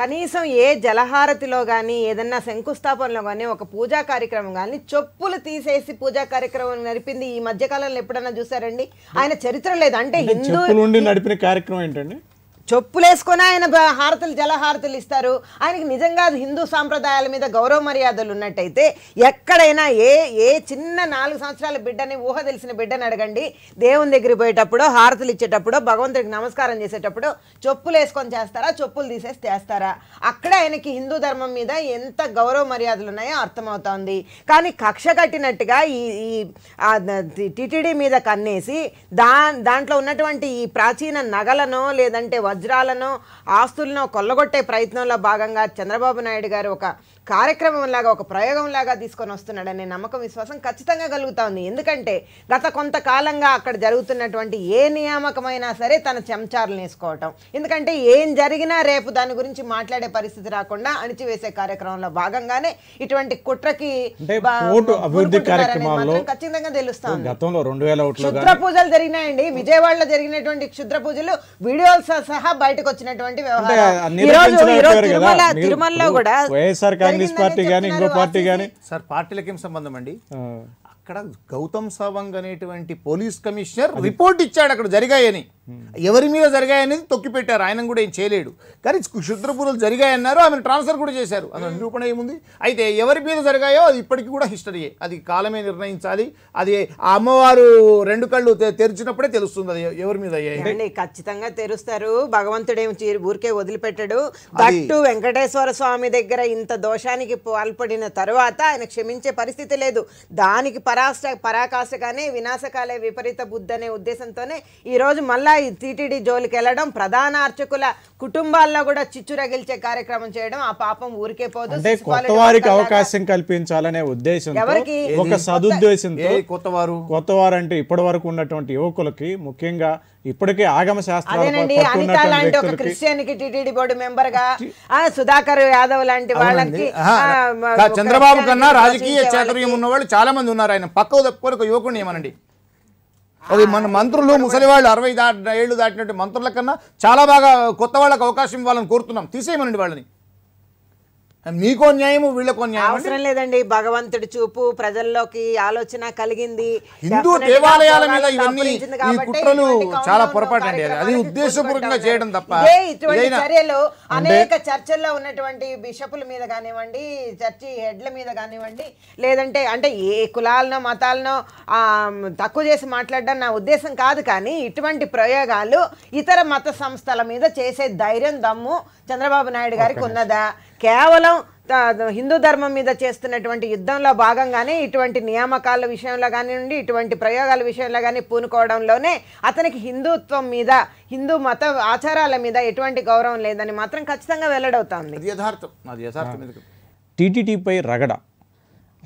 కనీసం ఏ జలహారతిలో కానీ ఏదన్నా శంకుస్థాపనలో కానీ ఒక పూజా కార్యక్రమం కానీ చెప్పులు తీసేసి పూజా కార్యక్రమం నడిపింది ఈ మధ్యకాలంలో ఎప్పుడన్నా చూసారండి ఆయన చరిత్ర లేదు అంటే హిందూ నడిపిన కార్యక్రమం ఏంటండి చెప్పులేసుకొని ఆయన హారతులు జలహారతులు ఇస్తారు ఆయనకి నిజంగా హిందూ సాంప్రదాయాల మీద గౌరవ మర్యాదలు ఉన్నట్టయితే ఎక్కడైనా ఏ ఏ చిన్న నాలుగు సంవత్సరాల బిడ్డని ఊహ తెలిసిన బిడ్డని అడగండి దేవుని దగ్గరికి పోయేటప్పుడు హారతులు ఇచ్చేటప్పుడు భగవంతుడికి నమస్కారం చేసేటప్పుడు చెప్పులు వేసుకొని చేస్తారా చెప్పులు తీసేసి చేస్తారా అక్కడ ఆయనకి హిందూ ధర్మం మీద ఎంత గౌరవ మర్యాదలు ఉన్నాయో అర్థమవుతోంది కానీ కక్ష కట్టినట్టుగా ఈ ఈ టిటిడి మీద కన్నేసి దా దాంట్లో ఉన్నటువంటి ఈ ప్రాచీన నగలనో లేదంటే వజ్రాలను ఆస్తులను కొల్లగొట్టే ప్రయత్నంలో భాగంగా చంద్రబాబు నాయుడు గారు ఒక కార్యక్రమం లాగా ఒక ప్రయోగం లాగా తీసుకొని వస్తున్నాడనే నమ్మకం విశ్వాసం ఖచ్చితంగా కలుగుతా ఉంది ఎందుకంటే గత కొంతకాలంగా అక్కడ జరుగుతున్నటువంటి ఏ నియామకమైనా సరే తన చెంచారులు వేసుకోవటం ఎందుకంటే ఏం జరిగినా రేపు దాని గురించి మాట్లాడే పరిస్థితి రాకుండా అణిచివేసే కార్యక్రమంలో భాగంగానే ఇటువంటి కుట్రకి అభివృద్ధి ఖచ్చితంగా తెలుస్తాం గతంలో రెండు వేల క్షుద్ర పూజలు జరిగినాయండి విజయవాడలో జరిగినటువంటి క్షుద్ర పూజలు వీడియోలు సహా బయటకు వచ్చినటువంటి వ్యవహారం తిరుమల తిరుమలలో కూడా వైఎస్ఆర్ కాంగ్రెస్ పార్టీ కానీ ఇంకో పార్టీ కానీ సార్ పార్టీలకి ఏం సంబంధం అండి అక్కడ గౌతమ్ సవాంగ్ అనేటువంటి పోలీస్ కమిషనర్ రిపోర్ట్ ఇచ్చాడు అక్కడ జరిగాయని ఎవరి మీద జరిగాయనేది తొక్కిపెట్టారు ఆయన కూడా ఏం చేయలేడు కానీ క్షుద్రపురులు జరిగాయన్నారు ఆమెను ట్రాన్స్ఫర్ కూడా చేశారు అది నిరూపణ ఏముంది అయితే ఎవరి మీద జరిగాయో అది ఇప్పటికీ కూడా హిస్టరీయే అది కాలమే నిర్ణయించాలి అది ఆ అమ్మవారు రెండు కళ్ళు తెరిచినప్పుడే తెలుస్తుంది అది ఎవరి మీద అయ్యాయి ఖచ్చితంగా తెరుస్తారు భగవంతుడే ఊరికే వదిలిపెట్టాడు అటు వెంకటేశ్వర స్వామి దగ్గర ఇంత దోషానికి పాల్పడిన తర్వాత ఆయన క్షమించే పరిస్థితి లేదు దానికి పరాష్ట పరాకాశగానే వినాశకాలే విపరీత బుద్ధి అనే ఉద్దేశంతోనే ఈరోజు మళ్ళా ఈ టీటీడీ జోలికి వెళ్ళడం ప్రధాన అర్చకుల కుటుంబాల్లో కూడా చిచ్చు రగిల్చే కార్యక్రమం చేయడం ఆ పాపం ఊరికే పోదు కొత్త వారికి అవకాశం కల్పించాలనే ఉద్దేశం ఎవరికి ఒక సదుద్దేశంతో కొత్తవారు కొత్తవారు అంటే ఇప్పటి వరకు ఉన్నటువంటి యువకులకి ముఖ్యంగా ఇప్పటికే ఆగమ అదేనండి అనిత లాంటి ఒక క్రిస్టియన్ కి టిటిడి బోర్డు మెంబర్ గా సుధాకర్ యాదవ్ లాంటి వాళ్ళకి చంద్రబాబు కన్నా రాజకీయ చాతుర్యం ఉన్న వాళ్ళు చాలా మంది ఉన్నారు ఆయన పక్క తప్పుకొని ఒక యువకుడిని ఏమనండి అది మన మంత్రులు ముసలి వాళ్ళు అరవై దాటిన ఏళ్ళు దాటినట్టు మంత్రుల కన్నా చాలా బాగా కొత్త వాళ్ళకి అవకాశం ఇవ్వాలని కోరుతున్నాం తీసేయమనండి వాళ్ళని మీకో న్యాయము వీళ్ళకో న్యాయం అవసరం లేదండి భగవంతుడి చూపు ప్రజల్లోకి ఆలోచన కలిగింది హిందూ దేవాలయాల మీద ఇవన్నీ కుట్రలు చాలా పొరపాటు అండి అది ఉద్దేశపూర్వకంగా చేయడం తప్ప చర్యలు అనేక చర్చల్లో ఉన్నటువంటి బిషపుల మీద కానివ్వండి చర్చి హెడ్ల మీద కానివ్వండి లేదంటే అంటే ఏ కులాలనో మతాలనో తక్కువ చేసి మాట్లాడడం నా ఉద్దేశం కాదు కానీ ఇటువంటి ప్రయోగాలు ఇతర మత సంస్థల మీద చేసే ధైర్యం దమ్ము చంద్రబాబు నాయుడు గారికి ఉన్నదా కేవలం హిందూ ధర్మం మీద చేస్తున్నటువంటి యుద్ధంలో భాగంగానే ఇటువంటి నియామకాల విషయంలో కానివ్వండి ఇటువంటి ప్రయోగాల విషయంలో కానీ పూనుకోవడంలోనే అతనికి హిందుత్వం మీద హిందూ మత ఆచారాల మీద ఎటువంటి గౌరవం లేదని మాత్రం ఖచ్చితంగా వెల్లడవుతుంది యథార్థం టీటీడీపై రగడ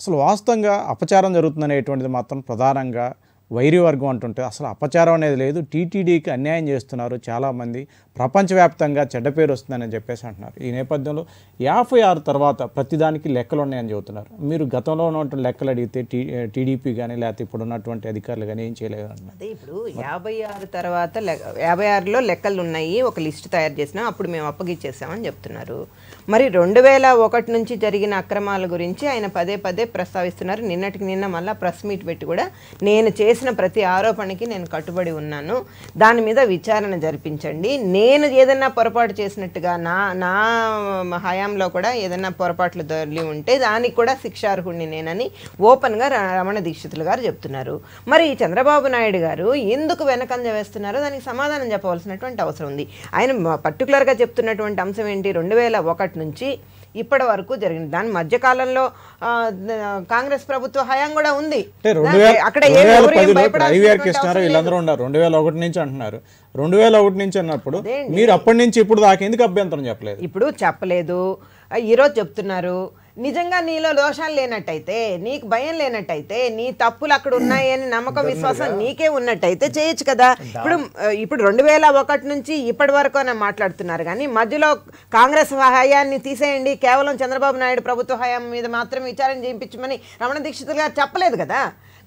అసలు వాస్తవంగా అపచారం అనేటువంటిది మాత్రం ప్రధానంగా వైరి వర్గం అంటుంటే అసలు అపచారం అనేది లేదు టీటీడీకి అన్యాయం చేస్తున్నారు చాలామంది ప్రపంచవ్యాప్తంగా చెడ్డ పేరు వస్తుందని చెప్పేసి అంటున్నారు ఈ నేపథ్యంలో యాభై ఆరు తర్వాత ప్రతిదానికి లెక్కలు ఉన్నాయని చెబుతున్నారు మీరు గతంలో ఉన్నటువంటి లెక్కలు అడిగితే టీ టీడీపీ కానీ లేకపోతే ఇప్పుడు ఉన్నటువంటి అధికారులు కానీ ఏం చేయలేదు అదే ఇప్పుడు యాభై ఆరు తర్వాత యాభై ఆరులో లెక్కలు ఉన్నాయి ఒక లిస్ట్ తయారు చేసినా అప్పుడు మేము అప్పగించేసామని చెప్తున్నారు మరి రెండు వేల ఒకటి నుంచి జరిగిన అక్రమాల గురించి ఆయన పదే పదే ప్రస్తావిస్తున్నారు నిన్నటికి నిన్న మళ్ళీ ప్రెస్ మీట్ పెట్టి కూడా నేను చేసిన ప్రతి ఆరోపణకి నేను కట్టుబడి ఉన్నాను దాని మీద విచారణ జరిపించండి నేను ఏదన్నా పొరపాటు చేసినట్టుగా నా నా హయాంలో కూడా ఏదన్నా పొరపాట్లు దొరి ఉంటే దానికి కూడా శిక్షార్హుణ్ణి నేనని ఓపెన్గా రమణ దీక్షితులు గారు చెప్తున్నారు మరి చంద్రబాబు నాయుడు గారు ఎందుకు వెనకంజ వేస్తున్నారో దానికి సమాధానం చెప్పవలసినటువంటి అవసరం ఉంది ఆయన పర్టికులర్గా చెప్తున్నటువంటి అంశం ఏంటి రెండు వేల ఒకటి నుంచి ఇప్పటి వరకు జరిగింది దాని మధ్యకాలంలో కాంగ్రెస్ ప్రభుత్వ హయాం కూడా ఉంది వీళ్ళందరూ ఉన్నారు రెండు వేల ఒకటి నుంచి అంటున్నారు రెండు వేల ఒకటి నుంచి అన్నప్పుడు మీరు అప్పటి నుంచి ఇప్పుడు దాకా ఎందుకు అభ్యంతరం చెప్పలేదు ఇప్పుడు చెప్పలేదు ఈరోజు చెప్తున్నారు నిజంగా నీలో దోషాలు లేనట్టయితే నీకు భయం లేనట్టయితే నీ తప్పులు అక్కడ ఉన్నాయి అని నమ్మకం విశ్వాసం నీకే ఉన్నట్టయితే చేయొచ్చు కదా ఇప్పుడు ఇప్పుడు రెండు వేల ఒకటి నుంచి ఇప్పటి వరకు మాట్లాడుతున్నారు కానీ మధ్యలో కాంగ్రెస్ హయాన్ని తీసేయండి కేవలం చంద్రబాబు నాయుడు ప్రభుత్వ హయాం మీద మాత్రం విచారణ చేయించమని రమణ దీక్షితులు గారు చెప్పలేదు కదా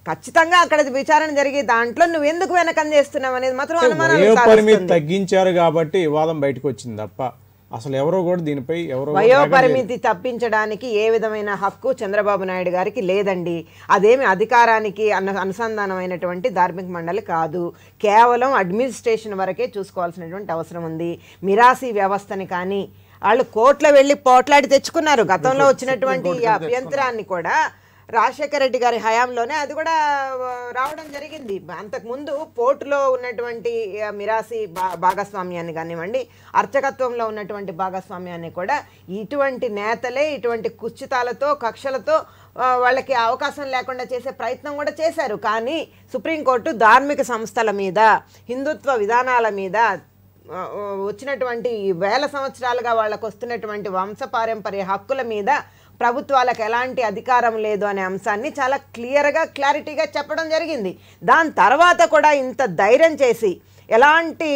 ఖచ్చితంగా అక్కడ విచారణ జరిగి దాంట్లో నువ్వు ఎందుకు వెనకం చేస్తున్నావు అనేది మాత్రం అనుమానం తగ్గించారు కాబట్టి వాదం బయటకు వచ్చింది తప్ప అసలు ఎవరో కూడా దీనిపై ఎవరో వయోపరిమితి తప్పించడానికి ఏ విధమైన హక్కు చంద్రబాబు నాయుడు గారికి లేదండి అదేమి అధికారానికి అన్న అనుసంధానమైనటువంటి ధార్మిక మండలి కాదు కేవలం అడ్మినిస్ట్రేషన్ వరకే చూసుకోవాల్సినటువంటి అవసరం ఉంది మిరాసి వ్యవస్థని కానీ వాళ్ళు కోర్టులో వెళ్ళి పోట్లాడి తెచ్చుకున్నారు గతంలో వచ్చినటువంటి అభ్యంతరాన్ని కూడా రాజశేఖర రెడ్డి గారి హయాంలోనే అది కూడా రావడం జరిగింది అంతకుముందు పోర్టులో ఉన్నటువంటి మిరాసి భా భాగస్వామ్యాన్ని కానివ్వండి అర్చకత్వంలో ఉన్నటువంటి భాగస్వామ్యాన్ని కూడా ఇటువంటి నేతలే ఇటువంటి కుచ్చితాలతో కక్షలతో వాళ్ళకి అవకాశం లేకుండా చేసే ప్రయత్నం కూడా చేశారు కానీ సుప్రీంకోర్టు ధార్మిక సంస్థల మీద హిందుత్వ విధానాల మీద వచ్చినటువంటి వేల సంవత్సరాలుగా వాళ్ళకు వస్తున్నటువంటి వంశపారంపర్య హక్కుల మీద ప్రభుత్వాలకు ఎలాంటి అధికారం లేదు అనే అంశాన్ని చాలా క్లియర్గా క్లారిటీగా చెప్పడం జరిగింది దాని తర్వాత కూడా ఇంత ధైర్యం చేసి ఎలాంటి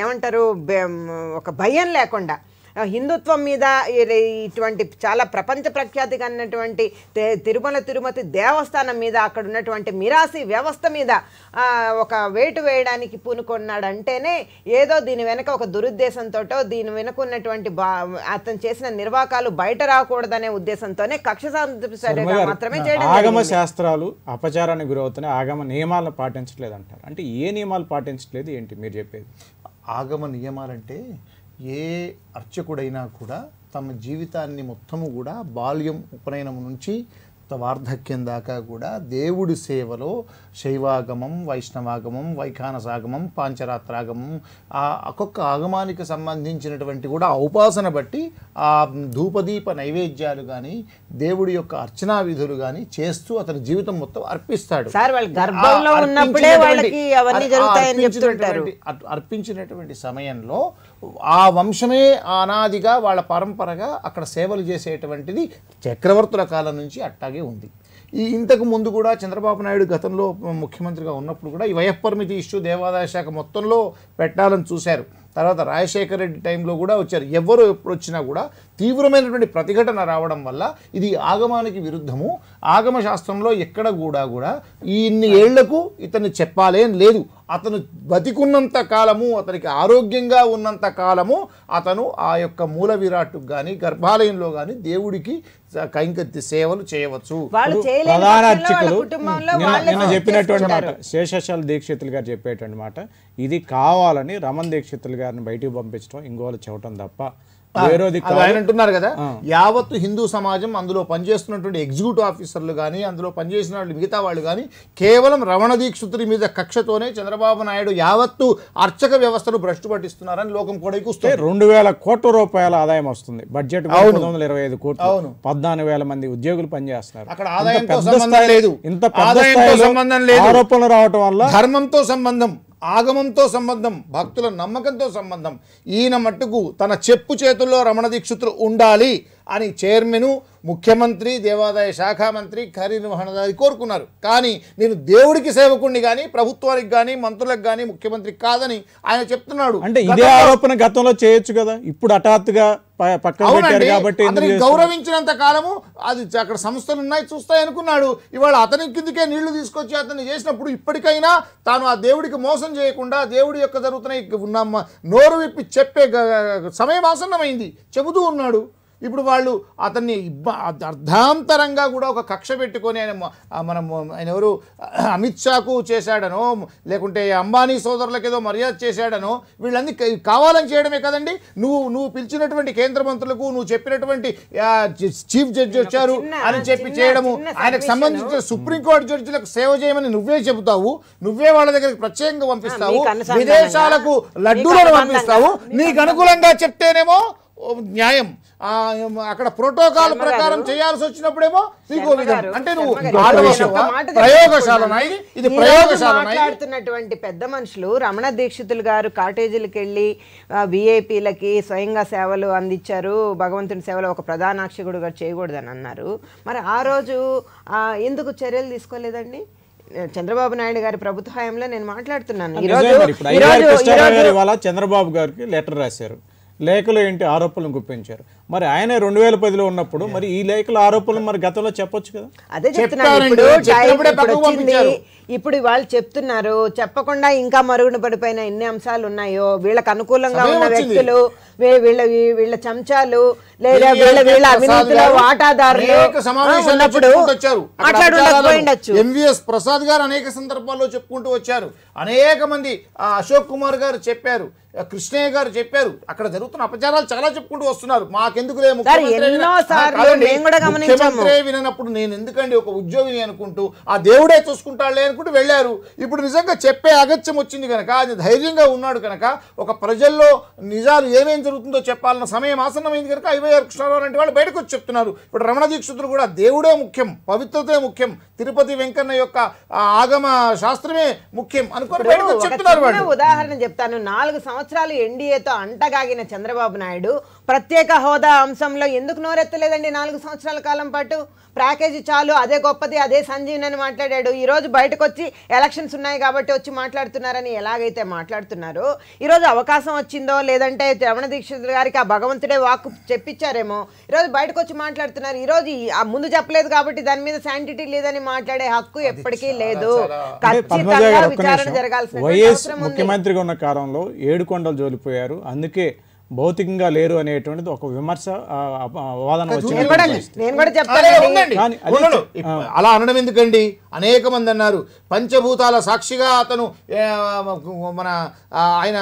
ఏమంటారు ఒక భయం లేకుండా హిందుత్వం మీద ఇటువంటి చాలా ప్రపంచ ప్రఖ్యాతి కన్నటువంటి తిరుమల తిరుమతి దేవస్థానం మీద అక్కడ ఉన్నటువంటి మిరాసి వ్యవస్థ మీద ఒక వేటు వేయడానికి పూనుకున్నాడంటేనే ఏదో దీని వెనక ఒక దురుద్దేశంతో దీని వెనక ఉన్నటువంటి అతను చేసిన నిర్వాకాలు బయట రాకూడదనే ఉద్దేశంతోనే కక్ష మాత్రమే చేయడం ఆగమ శాస్త్రాలు అపచారానికి గురవుతున్నాయి ఆగమ నియమాలను పాటించట్లేదు అంటారు అంటే ఏ నియమాలు పాటించట్లేదు ఏంటి మీరు చెప్పేది ఆగమ నియమాలంటే ఏ అర్చకుడైనా కూడా తమ జీవితాన్ని మొత్తము కూడా బాల్యం ఉపనయనం నుంచి వార్ధక్యం దాకా కూడా దేవుడి సేవలో శైవాగమం వైష్ణవాగమం వైఖానసాగమం పాంచరాత్రాగమం ఆ ఒక్కొక్క ఆగమానికి సంబంధించినటువంటి కూడా ఉపాసన బట్టి ఆ ధూపదీప నైవేద్యాలు కానీ దేవుడి యొక్క అర్చనా విధులు కానీ చేస్తూ అతని జీవితం మొత్తం అర్పిస్తాడు అర్పించినటువంటి సమయంలో ఆ వంశమే ఆనాదిగా వాళ్ళ పరంపరగా అక్కడ సేవలు చేసేటువంటిది చక్రవర్తుల కాలం నుంచి అట్టాగే ఉంది ఈ ఇంతకు ముందు కూడా చంద్రబాబు నాయుడు గతంలో ముఖ్యమంత్రిగా ఉన్నప్పుడు కూడా ఈ వయఃపరిమితి ఇష్యూ దేవాదాయ శాఖ మొత్తంలో పెట్టాలని చూశారు తర్వాత రాజశేఖర రెడ్డి టైంలో కూడా వచ్చారు ఎవరు ఎప్పుడు వచ్చినా కూడా తీవ్రమైనటువంటి ప్రతిఘటన రావడం వల్ల ఇది ఆగమానికి విరుద్ధము ఆగమ శాస్త్రంలో ఎక్కడ కూడా కూడా ఈ ఇన్ని ఏళ్లకు ఇతన్ని చెప్పాలేం లేదు అతను బతికున్నంత కాలము అతనికి ఆరోగ్యంగా ఉన్నంత కాలము అతను ఆ యొక్క మూల విరాట్కు కానీ గర్భాలయంలో కానీ దేవుడికి కైంకర్తి సేవలు చేయవచ్చు ప్రధాన అర్చకులు నిన్న చెప్పినటువంటి మాట శేషశాల దీక్షితులు గారు చెప్పేటువంటి మాట ఇది కావాలని రమణ దీక్షితులు గారిని బయటికి పంపించడం ఇంకోలు చెప్పడం తప్ప ఆయన అంటున్నారు కదా యావత్తు హిందూ సమాజం అందులో పనిచేస్తున్నటువంటి ఎగ్జిక్యూటివ్ ఆఫీసర్లు కానీ అందులో పనిచేసిన వాళ్ళు మిగతా వాళ్ళు కానీ కేవలం రమణ దీక్షితుడి మీద కక్షతోనే చంద్రబాబు నాయుడు యావత్తు అర్చక వ్యవస్థను భ్రష్టు పట్టిస్తున్నారని లోకం కూడా కూస్తే రెండు వేల కోట్ల రూపాయల ఆదాయం వస్తుంది బడ్జెట్ వందల ఇరవై ఐదు కోట్లు అవును పద్నాలుగు వేల మంది ఉద్యోగులు పనిచేస్తున్నారు అక్కడ ఆదాయం సంబంధం లేదు ఇంత ఆదాయంతో సంబంధం లేదు ఆరోపణలు రావటం వల్ల ధర్మంతో సంబంధం ఆగమంతో సంబంధం భక్తుల నమ్మకంతో సంబంధం ఈయన మట్టుకు తన చెప్పు చేతుల్లో రమణ దీక్షితులు ఉండాలి అని చైర్మన్ ముఖ్యమంత్రి దేవాదాయ శాఖ మంత్రి కార్యనిర్వహణాధికారి కోరుకున్నారు కానీ నేను దేవుడికి సేవకుణ్ణి కానీ ప్రభుత్వానికి కానీ మంత్రులకు కానీ ముఖ్యమంత్రి కాదని ఆయన చెప్తున్నాడు అంటే ఇదే ఆరోపణ గతంలో చేయొచ్చు కదా ఇప్పుడు హఠాత్తుగా గౌరవించినంత కాలము అది అక్కడ సంస్థలు ఉన్నాయి చూస్తాయి అనుకున్నాడు ఇవాళ అతని కిందకే నీళ్లు తీసుకొచ్చి అతన్ని చేసినప్పుడు ఇప్పటికైనా తాను ఆ దేవుడికి మోసం చేయకుండా దేవుడి యొక్క జరుగుతున్న నోరు విప్పి చెప్పే సమయం ఆసన్నమైంది చెబుతూ ఉన్నాడు ఇప్పుడు వాళ్ళు అతన్ని అర్ధాంతరంగా కూడా ఒక కక్ష పెట్టుకొని ఆయన మనం ఆయన ఎవరు అమిత్ షాకు చేశాడనో లేకుంటే అంబానీ సోదరులకు ఏదో మర్యాద చేశాడనో వీళ్ళన్నీ కావాలని చేయడమే కదండి నువ్వు నువ్వు పిలిచినటువంటి కేంద్ర మంత్రులకు నువ్వు చెప్పినటువంటి చీఫ్ జడ్జి వచ్చారు అని చెప్పి చేయడము ఆయనకు సంబంధించిన సుప్రీంకోర్టు జడ్జిలకు సేవ చేయమని నువ్వే చెబుతావు నువ్వే వాళ్ళ దగ్గరికి ప్రత్యేకంగా పంపిస్తావు విదేశాలకు లడ్డూలను పంపిస్తావు నీకు అనుకూలంగా చెప్తేనేమో న్యాయం అక్కడ ప్రోటోకాల్ ప్రకారం చేయాల్సి వచ్చినప్పుడేమో మీకు అంటే నువ్వు ప్రయోగశాల ఇది ప్రయోగశాల మాట్లాడుతున్నటువంటి పెద్ద మనుషులు రమణ దీక్షితులు గారు కాటేజీలకు వెళ్ళి విఐపీలకి స్వయంగా సేవలు అందించారు భగవంతుని సేవలు ఒక ప్రధానాక్షకుడు గారు చేయకూడదని అన్నారు మరి ఆ రోజు ఎందుకు చర్యలు తీసుకోలేదండి చంద్రబాబు నాయుడు గారి ప్రభుత్వ హయాంలో నేను మాట్లాడుతున్నాను ఈరోజు చంద్రబాబు గారికి లెటర్ రాశారు లేఖలో ఏంటి ఆరోపణలు గుప్పించారు మరి ఆయన రెండు వేల పదిలో ఉన్నప్పుడు మరి ఈ లేఖల ఆరోపణలు మరి గతంలో చెప్పొచ్చు కదా అదే చెప్తున్నారు ఇప్పుడు వాళ్ళు చెప్తున్నారు చెప్పకుండా ఇంకా మరుగున పడిపోయిన ఎన్ని అంశాలు ఉన్నాయో వీళ్ళకి అనుకూలంగా ఉన్న వ్యక్తులు వీళ్ళ వీళ్ళ చంచాలు లేదా వీళ్ళ వీళ్ళ అవినీతిలో వాటాదారులు ఎంవిఎస్ ప్రసాద్ గారు అనేక సందర్భాల్లో చెప్పుకుంటూ వచ్చారు అనేక మంది అశోక్ కుమార్ గారు చెప్పారు కృష్ణయ్య గారు చెప్పారు అక్కడ జరుగుతున్న అపచారాలు చాలా చెప్పుకుంటూ వస్తున్నారు మాకు నాకెందుకులే వినప్పుడు నేను ఎందుకండి ఒక ఉద్యోగిని అనుకుంటూ ఆ దేవుడే చూసుకుంటాడులే అనుకుంటూ వెళ్ళారు ఇప్పుడు నిజంగా చెప్పే అగత్యం వచ్చింది కనుక అది ధైర్యంగా ఉన్నాడు కనుక ఒక ప్రజల్లో నిజాలు ఏమేం జరుగుతుందో చెప్పాలన్న సమయం ఆసన్నమైంది కనుక ఐవైఆర్ కృష్ణారావు లాంటి వాళ్ళు బయటకు వచ్చి చెప్తున్నారు ఇప్పుడు రమణ దీక్షితులు కూడా దేవుడే ముఖ్యం పవిత్రతే ముఖ్యం తిరుపతి వెంకన్న యొక్క ఆగమ శాస్త్రమే ముఖ్యం అనుకుని చెప్తున్నారు ఉదాహరణ చెప్తాను నాలుగు సంవత్సరాలు ఎన్డీఏతో అంటగాగిన చంద్రబాబు నాయుడు ప్రత్యేక హోదా అంశంలో ఎందుకు నోరెత్తలేదండి నాలుగు సంవత్సరాల కాలం పాటు ప్యాకేజీ చాలు అదే గొప్పది అదే సంజీవన్ అని మాట్లాడాడు ఈరోజు బయటకు వచ్చి ఎలక్షన్స్ ఉన్నాయి కాబట్టి వచ్చి మాట్లాడుతున్నారని ఎలాగైతే మాట్లాడుతున్నారో ఈరోజు అవకాశం వచ్చిందో లేదంటే రమణ దీక్షిత్ గారికి ఆ భగవంతుడే వాక్ చెప్పించారేమో ఈరోజు బయటకు వచ్చి మాట్లాడుతున్నారు ఈరోజు ముందు చెప్పలేదు కాబట్టి దాని మీద శాంటిటీ లేదని మాట్లాడే హక్కు ఎప్పటికీ లేదు ఖచ్చితంగా విచారణ జరగాల్సిన ముఖ్యమంత్రిగా ఉన్న కాలంలో ఏడు కొండలు జోలిపోయారు అందుకే భౌతికంగా లేరు అనేటువంటిది ఒక విమర్శ వాదన అలా అనడం ఎందుకండి అనేక మంది అన్నారు పంచభూతాల సాక్షిగా అతను మన ఆయన